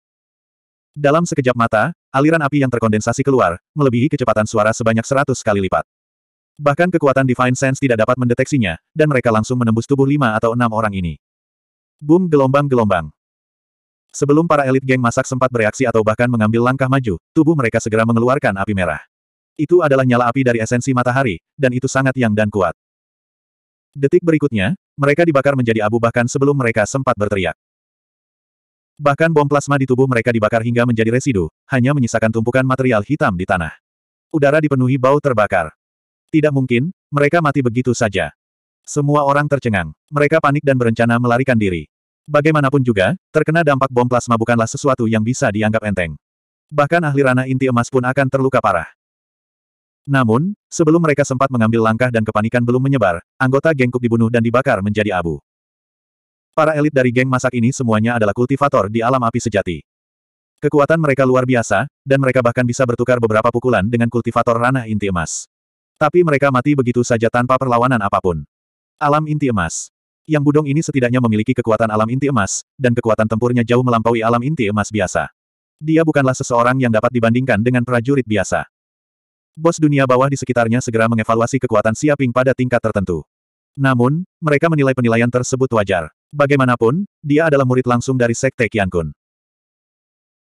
Dalam sekejap mata, aliran api yang terkondensasi keluar, melebihi kecepatan suara sebanyak seratus kali lipat. Bahkan kekuatan Divine Sense tidak dapat mendeteksinya, dan mereka langsung menembus tubuh lima atau enam orang ini. Boom gelombang-gelombang. Sebelum para elit geng masak sempat bereaksi atau bahkan mengambil langkah maju, tubuh mereka segera mengeluarkan api merah. Itu adalah nyala api dari esensi matahari, dan itu sangat yang dan kuat. Detik berikutnya, mereka dibakar menjadi abu bahkan sebelum mereka sempat berteriak. Bahkan bom plasma di tubuh mereka dibakar hingga menjadi residu, hanya menyisakan tumpukan material hitam di tanah. Udara dipenuhi bau terbakar. Tidak mungkin, mereka mati begitu saja. Semua orang tercengang. Mereka panik dan berencana melarikan diri. Bagaimanapun juga, terkena dampak bom plasma bukanlah sesuatu yang bisa dianggap enteng. Bahkan ahli ranah inti emas pun akan terluka parah. Namun, sebelum mereka sempat mengambil langkah dan kepanikan belum menyebar, anggota gengkuk dibunuh dan dibakar menjadi abu. Para elit dari geng masak ini semuanya adalah kultivator di alam api sejati. Kekuatan mereka luar biasa, dan mereka bahkan bisa bertukar beberapa pukulan dengan kultivator ranah inti emas. Tapi mereka mati begitu saja tanpa perlawanan apapun. Alam inti emas. Yang Budong ini setidaknya memiliki kekuatan alam inti emas, dan kekuatan tempurnya jauh melampaui alam inti emas biasa. Dia bukanlah seseorang yang dapat dibandingkan dengan prajurit biasa. Bos dunia bawah di sekitarnya segera mengevaluasi kekuatan Siaping pada tingkat tertentu. Namun, mereka menilai penilaian tersebut wajar. Bagaimanapun, dia adalah murid langsung dari Sekte Qiankun.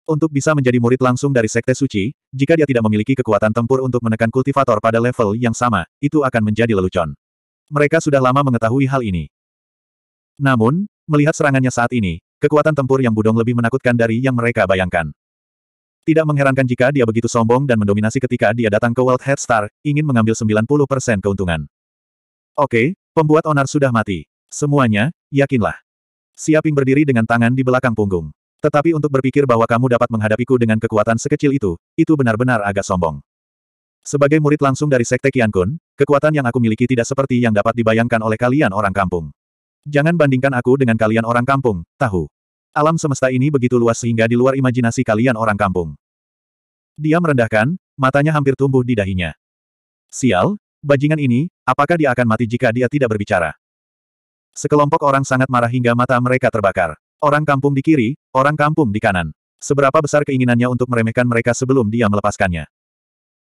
Untuk bisa menjadi murid langsung dari Sekte Suci, jika dia tidak memiliki kekuatan tempur untuk menekan kultivator pada level yang sama, itu akan menjadi lelucon. Mereka sudah lama mengetahui hal ini. Namun, melihat serangannya saat ini, kekuatan tempur yang Budong lebih menakutkan dari yang mereka bayangkan. Tidak mengherankan jika dia begitu sombong dan mendominasi ketika dia datang ke World Head Star, ingin mengambil 90% keuntungan. Oke, pembuat onar sudah mati. Semuanya, yakinlah. Siaping berdiri dengan tangan di belakang punggung. Tetapi untuk berpikir bahwa kamu dapat menghadapiku dengan kekuatan sekecil itu, itu benar-benar agak sombong. Sebagai murid langsung dari Sekte Kiankun, kekuatan yang aku miliki tidak seperti yang dapat dibayangkan oleh kalian orang kampung. Jangan bandingkan aku dengan kalian orang kampung, tahu. Alam semesta ini begitu luas sehingga di luar imajinasi kalian orang kampung. Dia merendahkan, matanya hampir tumbuh di dahinya. Sial, bajingan ini, apakah dia akan mati jika dia tidak berbicara? Sekelompok orang sangat marah hingga mata mereka terbakar. Orang kampung di kiri, orang kampung di kanan. Seberapa besar keinginannya untuk meremehkan mereka sebelum dia melepaskannya.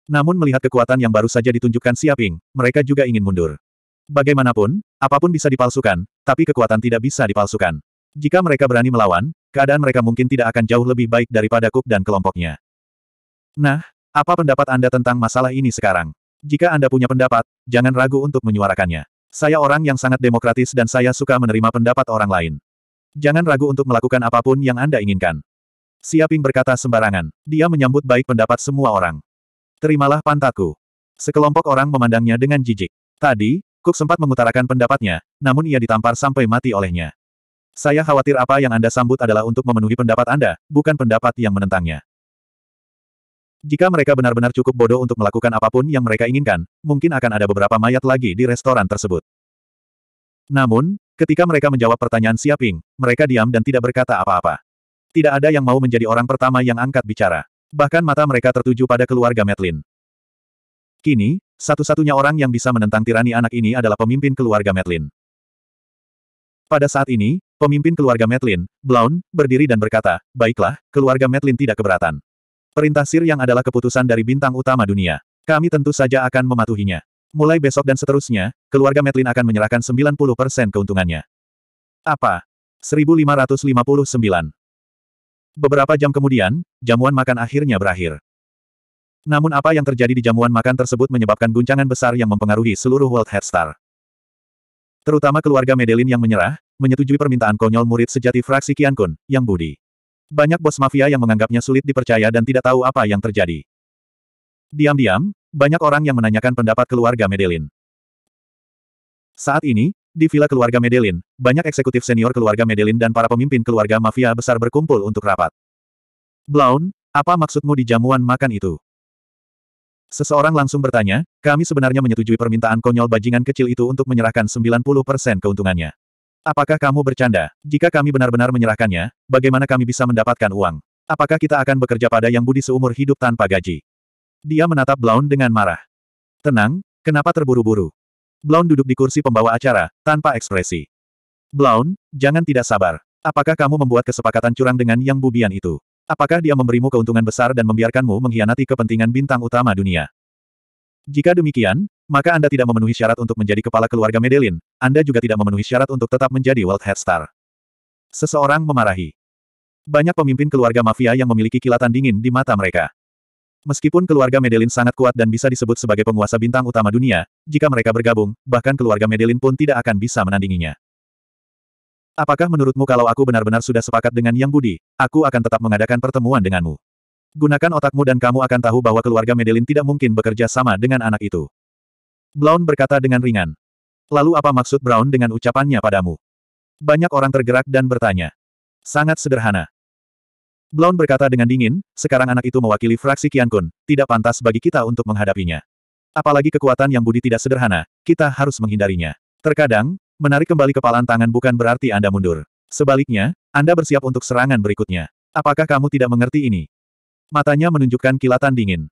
Namun melihat kekuatan yang baru saja ditunjukkan Siaping, mereka juga ingin mundur. Bagaimanapun, apapun bisa dipalsukan, tapi kekuatan tidak bisa dipalsukan. Jika mereka berani melawan, keadaan mereka mungkin tidak akan jauh lebih baik daripada Cook dan kelompoknya. Nah, apa pendapat Anda tentang masalah ini sekarang? Jika Anda punya pendapat, jangan ragu untuk menyuarakannya. Saya orang yang sangat demokratis dan saya suka menerima pendapat orang lain. Jangan ragu untuk melakukan apapun yang Anda inginkan. Siaping berkata sembarangan. Dia menyambut baik pendapat semua orang. Terimalah pantatku. Sekelompok orang memandangnya dengan jijik. Tadi, Cook sempat mengutarakan pendapatnya, namun ia ditampar sampai mati olehnya. Saya khawatir apa yang Anda sambut adalah untuk memenuhi pendapat Anda, bukan pendapat yang menentangnya. Jika mereka benar-benar cukup bodoh untuk melakukan apapun yang mereka inginkan, mungkin akan ada beberapa mayat lagi di restoran tersebut. Namun, ketika mereka menjawab pertanyaan Siaping, mereka diam dan tidak berkata apa-apa. Tidak ada yang mau menjadi orang pertama yang angkat bicara. Bahkan mata mereka tertuju pada keluarga Metlin. Kini, satu-satunya orang yang bisa menentang tirani anak ini adalah pemimpin keluarga Medlin. Pada saat ini, pemimpin keluarga Medlin, Blaun, berdiri dan berkata, Baiklah, keluarga Medlin tidak keberatan. Perintah Sir yang adalah keputusan dari bintang utama dunia. Kami tentu saja akan mematuhinya. Mulai besok dan seterusnya, keluarga Medlin akan menyerahkan 90% keuntungannya. Apa? 1559. Beberapa jam kemudian, jamuan makan akhirnya berakhir. Namun apa yang terjadi di jamuan makan tersebut menyebabkan guncangan besar yang mempengaruhi seluruh World Head Star. Terutama keluarga Medellin yang menyerah, menyetujui permintaan konyol murid sejati fraksi Kian Kun, yang budi. Banyak bos mafia yang menganggapnya sulit dipercaya dan tidak tahu apa yang terjadi. Diam-diam, banyak orang yang menanyakan pendapat keluarga Medellin. Saat ini, di villa keluarga Medellin banyak eksekutif senior keluarga Medellin dan para pemimpin keluarga mafia besar berkumpul untuk rapat. Blown, apa maksudmu di jamuan makan itu? Seseorang langsung bertanya, kami sebenarnya menyetujui permintaan konyol bajingan kecil itu untuk menyerahkan 90% keuntungannya. Apakah kamu bercanda? Jika kami benar-benar menyerahkannya, bagaimana kami bisa mendapatkan uang? Apakah kita akan bekerja pada yang budi seumur hidup tanpa gaji? Dia menatap Blount dengan marah. Tenang, kenapa terburu-buru? Blount duduk di kursi pembawa acara, tanpa ekspresi. Blount, jangan tidak sabar. Apakah kamu membuat kesepakatan curang dengan yang bubian itu? Apakah dia memberimu keuntungan besar dan membiarkanmu mengkhianati kepentingan bintang utama dunia? Jika demikian, maka Anda tidak memenuhi syarat untuk menjadi kepala keluarga Medelin, Anda juga tidak memenuhi syarat untuk tetap menjadi World Head Star. Seseorang memarahi. Banyak pemimpin keluarga mafia yang memiliki kilatan dingin di mata mereka. Meskipun keluarga Medelin sangat kuat dan bisa disebut sebagai penguasa bintang utama dunia, jika mereka bergabung, bahkan keluarga Medelin pun tidak akan bisa menandinginya. Apakah menurutmu kalau aku benar-benar sudah sepakat dengan Yang Budi, aku akan tetap mengadakan pertemuan denganmu? Gunakan otakmu dan kamu akan tahu bahwa keluarga Medelin tidak mungkin bekerja sama dengan anak itu. Brown berkata dengan ringan. Lalu apa maksud Brown dengan ucapannya padamu? Banyak orang tergerak dan bertanya. Sangat sederhana. Brown berkata dengan dingin, sekarang anak itu mewakili fraksi Kiankun, tidak pantas bagi kita untuk menghadapinya. Apalagi kekuatan yang budi tidak sederhana, kita harus menghindarinya. Terkadang, Menarik kembali kepalan tangan bukan berarti Anda mundur. Sebaliknya, Anda bersiap untuk serangan berikutnya. Apakah kamu tidak mengerti ini? Matanya menunjukkan kilatan dingin.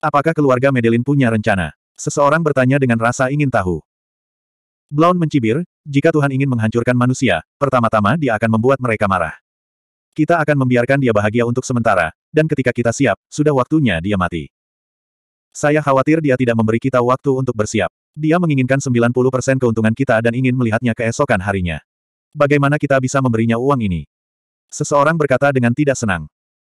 Apakah keluarga Medelin punya rencana? Seseorang bertanya dengan rasa ingin tahu. Blount mencibir, jika Tuhan ingin menghancurkan manusia, pertama-tama dia akan membuat mereka marah. Kita akan membiarkan dia bahagia untuk sementara, dan ketika kita siap, sudah waktunya dia mati. Saya khawatir dia tidak memberi kita waktu untuk bersiap. Dia menginginkan 90% keuntungan kita dan ingin melihatnya keesokan harinya. Bagaimana kita bisa memberinya uang ini? Seseorang berkata dengan tidak senang.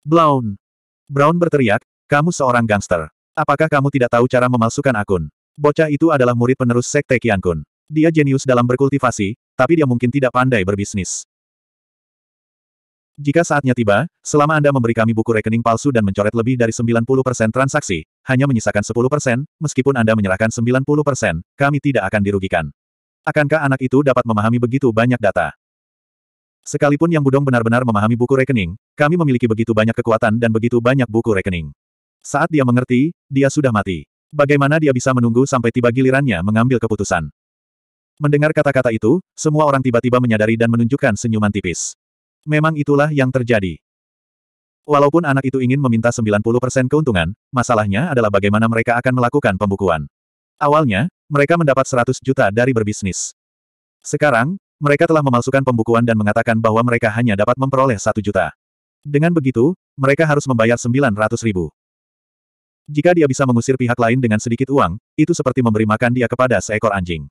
Brown. Brown berteriak, kamu seorang gangster. Apakah kamu tidak tahu cara memalsukan akun? Bocah itu adalah murid penerus sekte Kian Kun. Dia jenius dalam berkultivasi, tapi dia mungkin tidak pandai berbisnis. Jika saatnya tiba, selama Anda memberi kami buku rekening palsu dan mencoret lebih dari 90% transaksi, hanya menyisakan 10%, meskipun Anda menyerahkan 90%, kami tidak akan dirugikan. Akankah anak itu dapat memahami begitu banyak data? Sekalipun Yang Budong benar-benar memahami buku rekening, kami memiliki begitu banyak kekuatan dan begitu banyak buku rekening. Saat dia mengerti, dia sudah mati. Bagaimana dia bisa menunggu sampai tiba gilirannya mengambil keputusan? Mendengar kata-kata itu, semua orang tiba-tiba menyadari dan menunjukkan senyuman tipis. Memang itulah yang terjadi. Walaupun anak itu ingin meminta 90% keuntungan, masalahnya adalah bagaimana mereka akan melakukan pembukuan. Awalnya, mereka mendapat 100 juta dari berbisnis. Sekarang, mereka telah memalsukan pembukuan dan mengatakan bahwa mereka hanya dapat memperoleh 1 juta. Dengan begitu, mereka harus membayar 900 ribu. Jika dia bisa mengusir pihak lain dengan sedikit uang, itu seperti memberi makan dia kepada seekor anjing.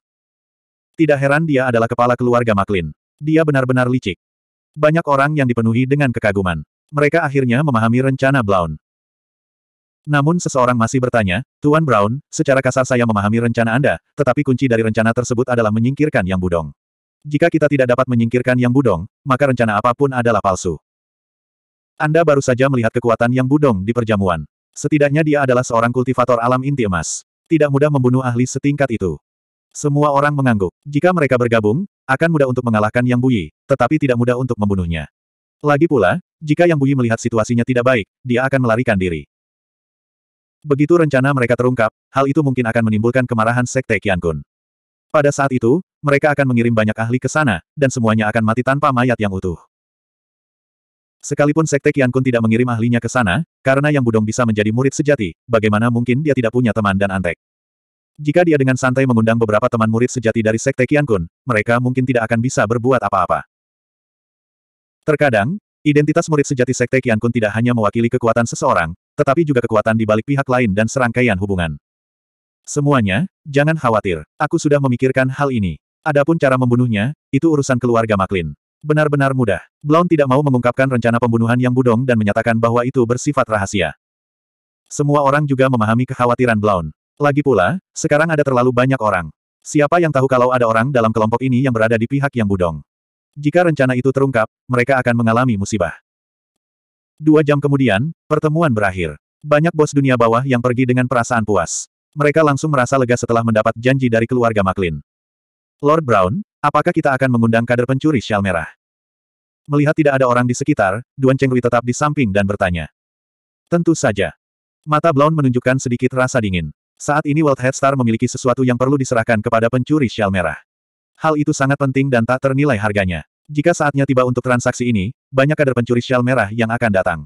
Tidak heran dia adalah kepala keluarga Maklin. Dia benar-benar licik. Banyak orang yang dipenuhi dengan kekaguman. Mereka akhirnya memahami rencana Blaun. Namun seseorang masih bertanya, Tuan Brown, secara kasar saya memahami rencana Anda, tetapi kunci dari rencana tersebut adalah menyingkirkan yang budong. Jika kita tidak dapat menyingkirkan yang budong, maka rencana apapun adalah palsu. Anda baru saja melihat kekuatan yang budong di perjamuan. Setidaknya dia adalah seorang kultivator alam inti emas. Tidak mudah membunuh ahli setingkat itu. Semua orang mengangguk. Jika mereka bergabung, akan mudah untuk mengalahkan Yang Buyi, tetapi tidak mudah untuk membunuhnya. Lagi pula, jika Yang Buyi melihat situasinya tidak baik, dia akan melarikan diri. Begitu rencana mereka terungkap, hal itu mungkin akan menimbulkan kemarahan Sekte Qiankun. Pada saat itu, mereka akan mengirim banyak ahli ke sana, dan semuanya akan mati tanpa mayat yang utuh. Sekalipun Sekte Qiankun tidak mengirim ahlinya ke sana, karena Yang Budong bisa menjadi murid sejati, bagaimana mungkin dia tidak punya teman dan antek. Jika dia dengan santai mengundang beberapa teman murid sejati dari Sekte Qiankun, mereka mungkin tidak akan bisa berbuat apa-apa. Terkadang, identitas murid sejati Sekte Qiankun tidak hanya mewakili kekuatan seseorang, tetapi juga kekuatan di balik pihak lain dan serangkaian hubungan. Semuanya, jangan khawatir, aku sudah memikirkan hal ini. Adapun cara membunuhnya, itu urusan keluarga Maklin. Benar-benar mudah. Blount tidak mau mengungkapkan rencana pembunuhan yang budong dan menyatakan bahwa itu bersifat rahasia. Semua orang juga memahami kekhawatiran Blount. Lagi pula, sekarang ada terlalu banyak orang. Siapa yang tahu kalau ada orang dalam kelompok ini yang berada di pihak yang budong? Jika rencana itu terungkap, mereka akan mengalami musibah. Dua jam kemudian, pertemuan berakhir. Banyak bos dunia bawah yang pergi dengan perasaan puas. Mereka langsung merasa lega setelah mendapat janji dari keluarga Maklin. Lord Brown, apakah kita akan mengundang kader pencuri Shal merah? Melihat tidak ada orang di sekitar, Duan Chengrui tetap di samping dan bertanya. Tentu saja. Mata Brown menunjukkan sedikit rasa dingin. Saat ini World Head Star memiliki sesuatu yang perlu diserahkan kepada pencuri shell merah. Hal itu sangat penting dan tak ternilai harganya. Jika saatnya tiba untuk transaksi ini, banyak kader pencuri shell merah yang akan datang.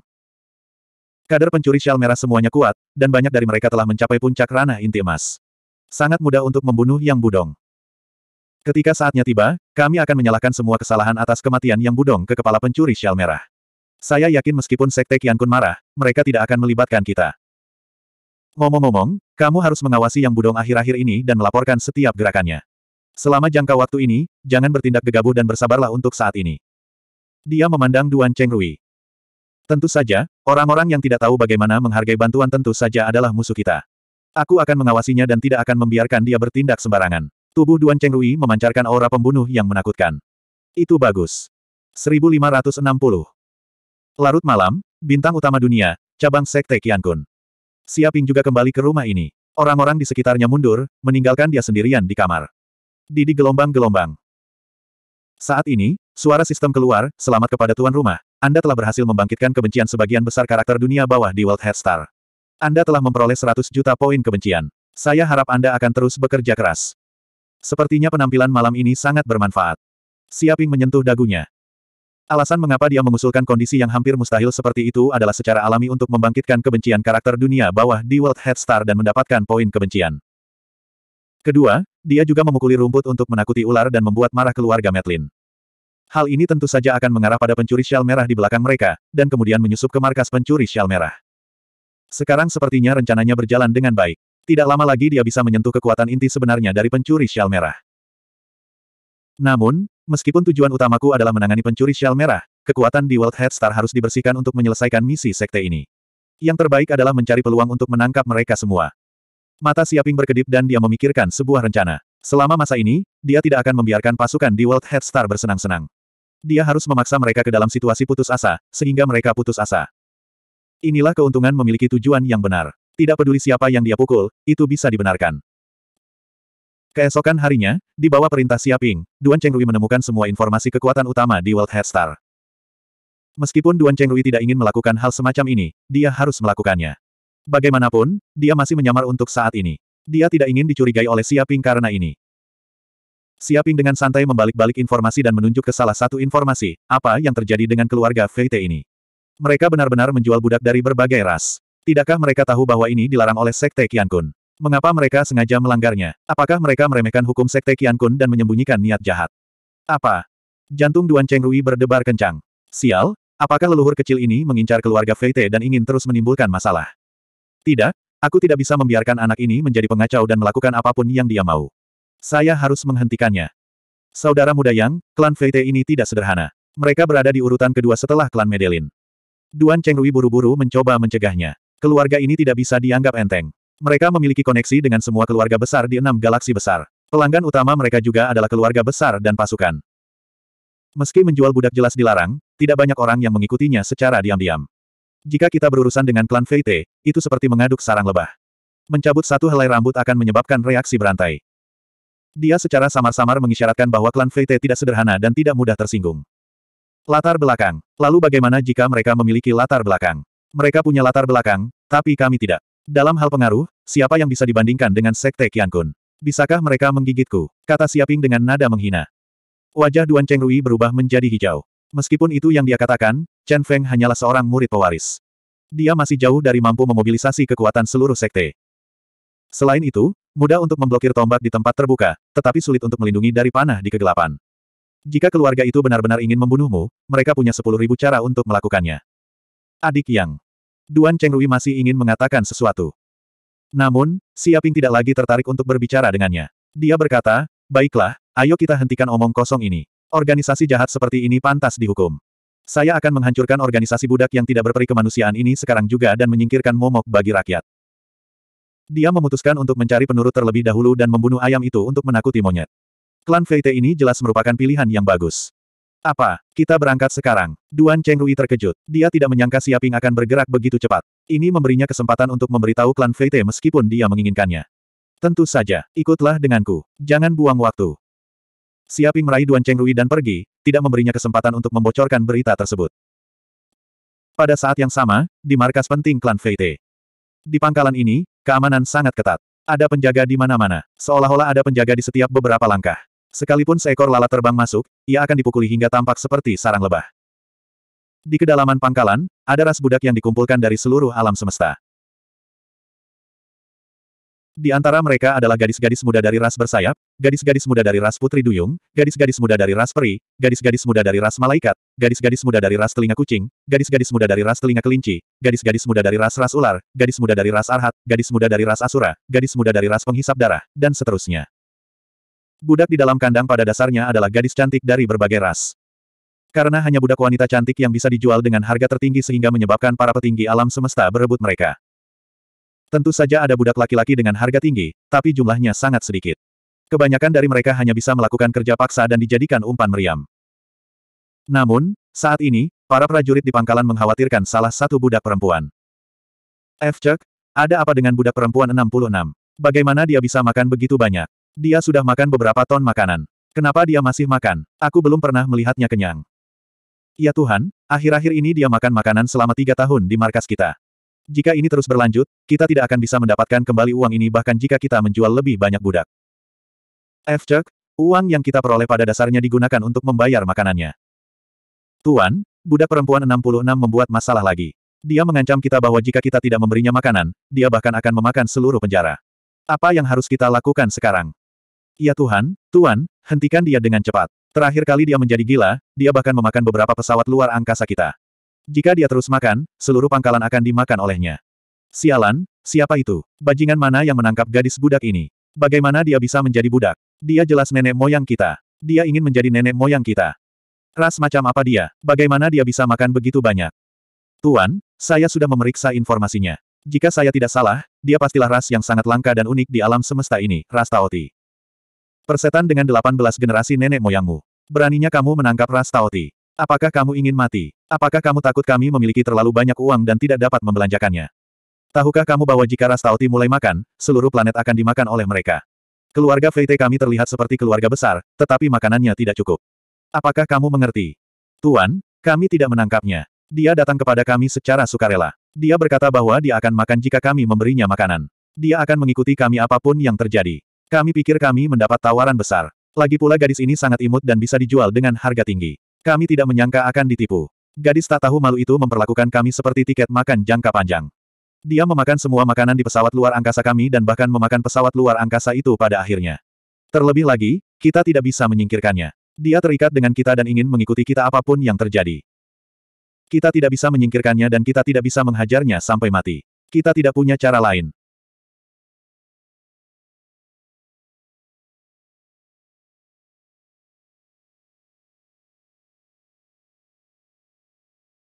Kader pencuri shell merah semuanya kuat, dan banyak dari mereka telah mencapai puncak ranah inti emas. Sangat mudah untuk membunuh yang budong. Ketika saatnya tiba, kami akan menyalahkan semua kesalahan atas kematian yang budong ke kepala pencuri shell merah. Saya yakin meskipun Sekte Kian Kun marah, mereka tidak akan melibatkan kita. Ngomong-ngomong, kamu harus mengawasi yang budong akhir-akhir ini dan melaporkan setiap gerakannya. Selama jangka waktu ini, jangan bertindak gegabah dan bersabarlah untuk saat ini. Dia memandang Duan Cheng Rui. Tentu saja, orang-orang yang tidak tahu bagaimana menghargai bantuan tentu saja adalah musuh kita. Aku akan mengawasinya dan tidak akan membiarkan dia bertindak sembarangan. Tubuh Duan Cheng Rui memancarkan aura pembunuh yang menakutkan. Itu bagus. 1560 Larut malam, bintang utama dunia, cabang Sekte Qiankun. Siaping juga kembali ke rumah ini. Orang-orang di sekitarnya mundur, meninggalkan dia sendirian di kamar. Didi gelombang-gelombang. Saat ini, suara sistem keluar, selamat kepada tuan rumah. Anda telah berhasil membangkitkan kebencian sebagian besar karakter dunia bawah di World Headstar. Anda telah memperoleh 100 juta poin kebencian. Saya harap Anda akan terus bekerja keras. Sepertinya penampilan malam ini sangat bermanfaat. Siaping menyentuh dagunya. Alasan mengapa dia mengusulkan kondisi yang hampir mustahil seperti itu adalah secara alami untuk membangkitkan kebencian karakter dunia bawah di World Head Star dan mendapatkan poin kebencian. Kedua, dia juga memukuli rumput untuk menakuti ular dan membuat marah keluarga Metlin. Hal ini tentu saja akan mengarah pada pencuri shell merah di belakang mereka, dan kemudian menyusup ke markas pencuri shell merah. Sekarang sepertinya rencananya berjalan dengan baik. Tidak lama lagi dia bisa menyentuh kekuatan inti sebenarnya dari pencuri shell merah. Namun, Meskipun tujuan utamaku adalah menangani pencuri shell merah, kekuatan di World Head Star harus dibersihkan untuk menyelesaikan misi sekte ini. Yang terbaik adalah mencari peluang untuk menangkap mereka semua. Mata Siaping berkedip dan dia memikirkan sebuah rencana. Selama masa ini, dia tidak akan membiarkan pasukan di World Head Star bersenang-senang. Dia harus memaksa mereka ke dalam situasi putus asa, sehingga mereka putus asa. Inilah keuntungan memiliki tujuan yang benar. Tidak peduli siapa yang dia pukul, itu bisa dibenarkan. Keesokan harinya, di bawah perintah Siaping, Duan Chengrui menemukan semua informasi kekuatan utama di World Head Star. Meskipun Duan Chengrui tidak ingin melakukan hal semacam ini, dia harus melakukannya. Bagaimanapun, dia masih menyamar untuk saat ini. Dia tidak ingin dicurigai oleh Siaping karena ini. Siaping dengan santai membalik-balik informasi dan menunjuk ke salah satu informasi, apa yang terjadi dengan keluarga Feite ini. Mereka benar-benar menjual budak dari berbagai ras. Tidakkah mereka tahu bahwa ini dilarang oleh Sekte Kun? Mengapa mereka sengaja melanggarnya? Apakah mereka meremehkan hukum Sekte Qiankun dan menyembunyikan niat jahat? Apa? Jantung Duan Rui berdebar kencang. Sial, apakah leluhur kecil ini mengincar keluarga Feite dan ingin terus menimbulkan masalah? Tidak, aku tidak bisa membiarkan anak ini menjadi pengacau dan melakukan apapun yang dia mau. Saya harus menghentikannya. Saudara muda Yang, klan Feite ini tidak sederhana. Mereka berada di urutan kedua setelah klan Medellin. Duan Rui buru-buru mencoba mencegahnya. Keluarga ini tidak bisa dianggap enteng. Mereka memiliki koneksi dengan semua keluarga besar di enam galaksi besar. Pelanggan utama mereka juga adalah keluarga besar dan pasukan. Meski menjual budak jelas dilarang, tidak banyak orang yang mengikutinya secara diam-diam. Jika kita berurusan dengan klan Feite, itu seperti mengaduk sarang lebah. Mencabut satu helai rambut akan menyebabkan reaksi berantai. Dia secara samar-samar mengisyaratkan bahwa klan Feite tidak sederhana dan tidak mudah tersinggung. Latar belakang. Lalu bagaimana jika mereka memiliki latar belakang? Mereka punya latar belakang, tapi kami tidak. Dalam hal pengaruh, siapa yang bisa dibandingkan dengan Sekte Qiankun? Bisakah mereka menggigitku? Kata Siaping dengan nada menghina. Wajah Duan Cheng Rui berubah menjadi hijau. Meskipun itu yang dia katakan, Chen Feng hanyalah seorang murid pewaris. Dia masih jauh dari mampu memobilisasi kekuatan seluruh sekte. Selain itu, mudah untuk memblokir tombak di tempat terbuka, tetapi sulit untuk melindungi dari panah di kegelapan. Jika keluarga itu benar-benar ingin membunuhmu, mereka punya sepuluh ribu cara untuk melakukannya. Adik Yang Duan Chengrui masih ingin mengatakan sesuatu. Namun, Siaping tidak lagi tertarik untuk berbicara dengannya. Dia berkata, baiklah, ayo kita hentikan omong kosong ini. Organisasi jahat seperti ini pantas dihukum. Saya akan menghancurkan organisasi budak yang tidak berperi kemanusiaan ini sekarang juga dan menyingkirkan momok bagi rakyat. Dia memutuskan untuk mencari penurut terlebih dahulu dan membunuh ayam itu untuk menakuti monyet. Klan Feite ini jelas merupakan pilihan yang bagus. Apa? Kita berangkat sekarang. Duan Cheng Rui terkejut. Dia tidak menyangka Siaping akan bergerak begitu cepat. Ini memberinya kesempatan untuk memberitahu klan Feite meskipun dia menginginkannya. Tentu saja, ikutlah denganku. Jangan buang waktu. Siaping meraih Duan Cheng Rui dan pergi, tidak memberinya kesempatan untuk membocorkan berita tersebut. Pada saat yang sama, di markas penting klan Feite. Di pangkalan ini, keamanan sangat ketat. Ada penjaga di mana-mana, seolah-olah ada penjaga di setiap beberapa langkah. Sekalipun seekor lalat terbang masuk, ia akan dipukuli hingga tampak seperti sarang lebah. Di kedalaman pangkalan, ada ras budak yang dikumpulkan dari seluruh alam semesta. Di antara mereka adalah gadis-gadis muda dari ras bersayap, gadis-gadis muda dari ras putri duyung, gadis-gadis muda dari ras peri, gadis-gadis muda dari ras malaikat, gadis-gadis muda dari ras telinga kucing, gadis-gadis muda dari ras telinga kelinci, gadis-gadis muda dari ras ras ular, gadis muda dari ras arhat, gadis muda dari ras asura, gadis muda dari ras penghisap darah, dan seterusnya. Budak di dalam kandang pada dasarnya adalah gadis cantik dari berbagai ras. Karena hanya budak wanita cantik yang bisa dijual dengan harga tertinggi sehingga menyebabkan para petinggi alam semesta berebut mereka. Tentu saja ada budak laki-laki dengan harga tinggi, tapi jumlahnya sangat sedikit. Kebanyakan dari mereka hanya bisa melakukan kerja paksa dan dijadikan umpan meriam. Namun, saat ini, para prajurit di pangkalan mengkhawatirkan salah satu budak perempuan. F. chuck ada apa dengan budak perempuan 66? Bagaimana dia bisa makan begitu banyak? Dia sudah makan beberapa ton makanan. Kenapa dia masih makan? Aku belum pernah melihatnya kenyang. Ya Tuhan, akhir-akhir ini dia makan makanan selama tiga tahun di markas kita. Jika ini terus berlanjut, kita tidak akan bisa mendapatkan kembali uang ini bahkan jika kita menjual lebih banyak budak. F. uang yang kita peroleh pada dasarnya digunakan untuk membayar makanannya. Tuan, budak perempuan 66 membuat masalah lagi. Dia mengancam kita bahwa jika kita tidak memberinya makanan, dia bahkan akan memakan seluruh penjara. Apa yang harus kita lakukan sekarang? Ya Tuhan, Tuan, hentikan dia dengan cepat. Terakhir kali dia menjadi gila, dia bahkan memakan beberapa pesawat luar angkasa kita. Jika dia terus makan, seluruh pangkalan akan dimakan olehnya. Sialan, siapa itu? Bajingan mana yang menangkap gadis budak ini? Bagaimana dia bisa menjadi budak? Dia jelas nenek moyang kita. Dia ingin menjadi nenek moyang kita. Ras macam apa dia? Bagaimana dia bisa makan begitu banyak? Tuan, saya sudah memeriksa informasinya. Jika saya tidak salah, dia pastilah ras yang sangat langka dan unik di alam semesta ini, ras Taoti. Persetan dengan 18 generasi nenek moyangmu. Beraninya kamu menangkap ras Taoti. Apakah kamu ingin mati? Apakah kamu takut kami memiliki terlalu banyak uang dan tidak dapat membelanjakannya? Tahukah kamu bahwa jika ras Taoti mulai makan, seluruh planet akan dimakan oleh mereka? Keluarga Feite kami terlihat seperti keluarga besar, tetapi makanannya tidak cukup. Apakah kamu mengerti? Tuan, kami tidak menangkapnya. Dia datang kepada kami secara sukarela. Dia berkata bahwa dia akan makan jika kami memberinya makanan. Dia akan mengikuti kami apapun yang terjadi. Kami pikir kami mendapat tawaran besar. Lagi pula gadis ini sangat imut dan bisa dijual dengan harga tinggi. Kami tidak menyangka akan ditipu. Gadis tak tahu malu itu memperlakukan kami seperti tiket makan jangka panjang. Dia memakan semua makanan di pesawat luar angkasa kami dan bahkan memakan pesawat luar angkasa itu pada akhirnya. Terlebih lagi, kita tidak bisa menyingkirkannya. Dia terikat dengan kita dan ingin mengikuti kita apapun yang terjadi. Kita tidak bisa menyingkirkannya dan kita tidak bisa menghajarnya sampai mati. Kita tidak punya cara lain.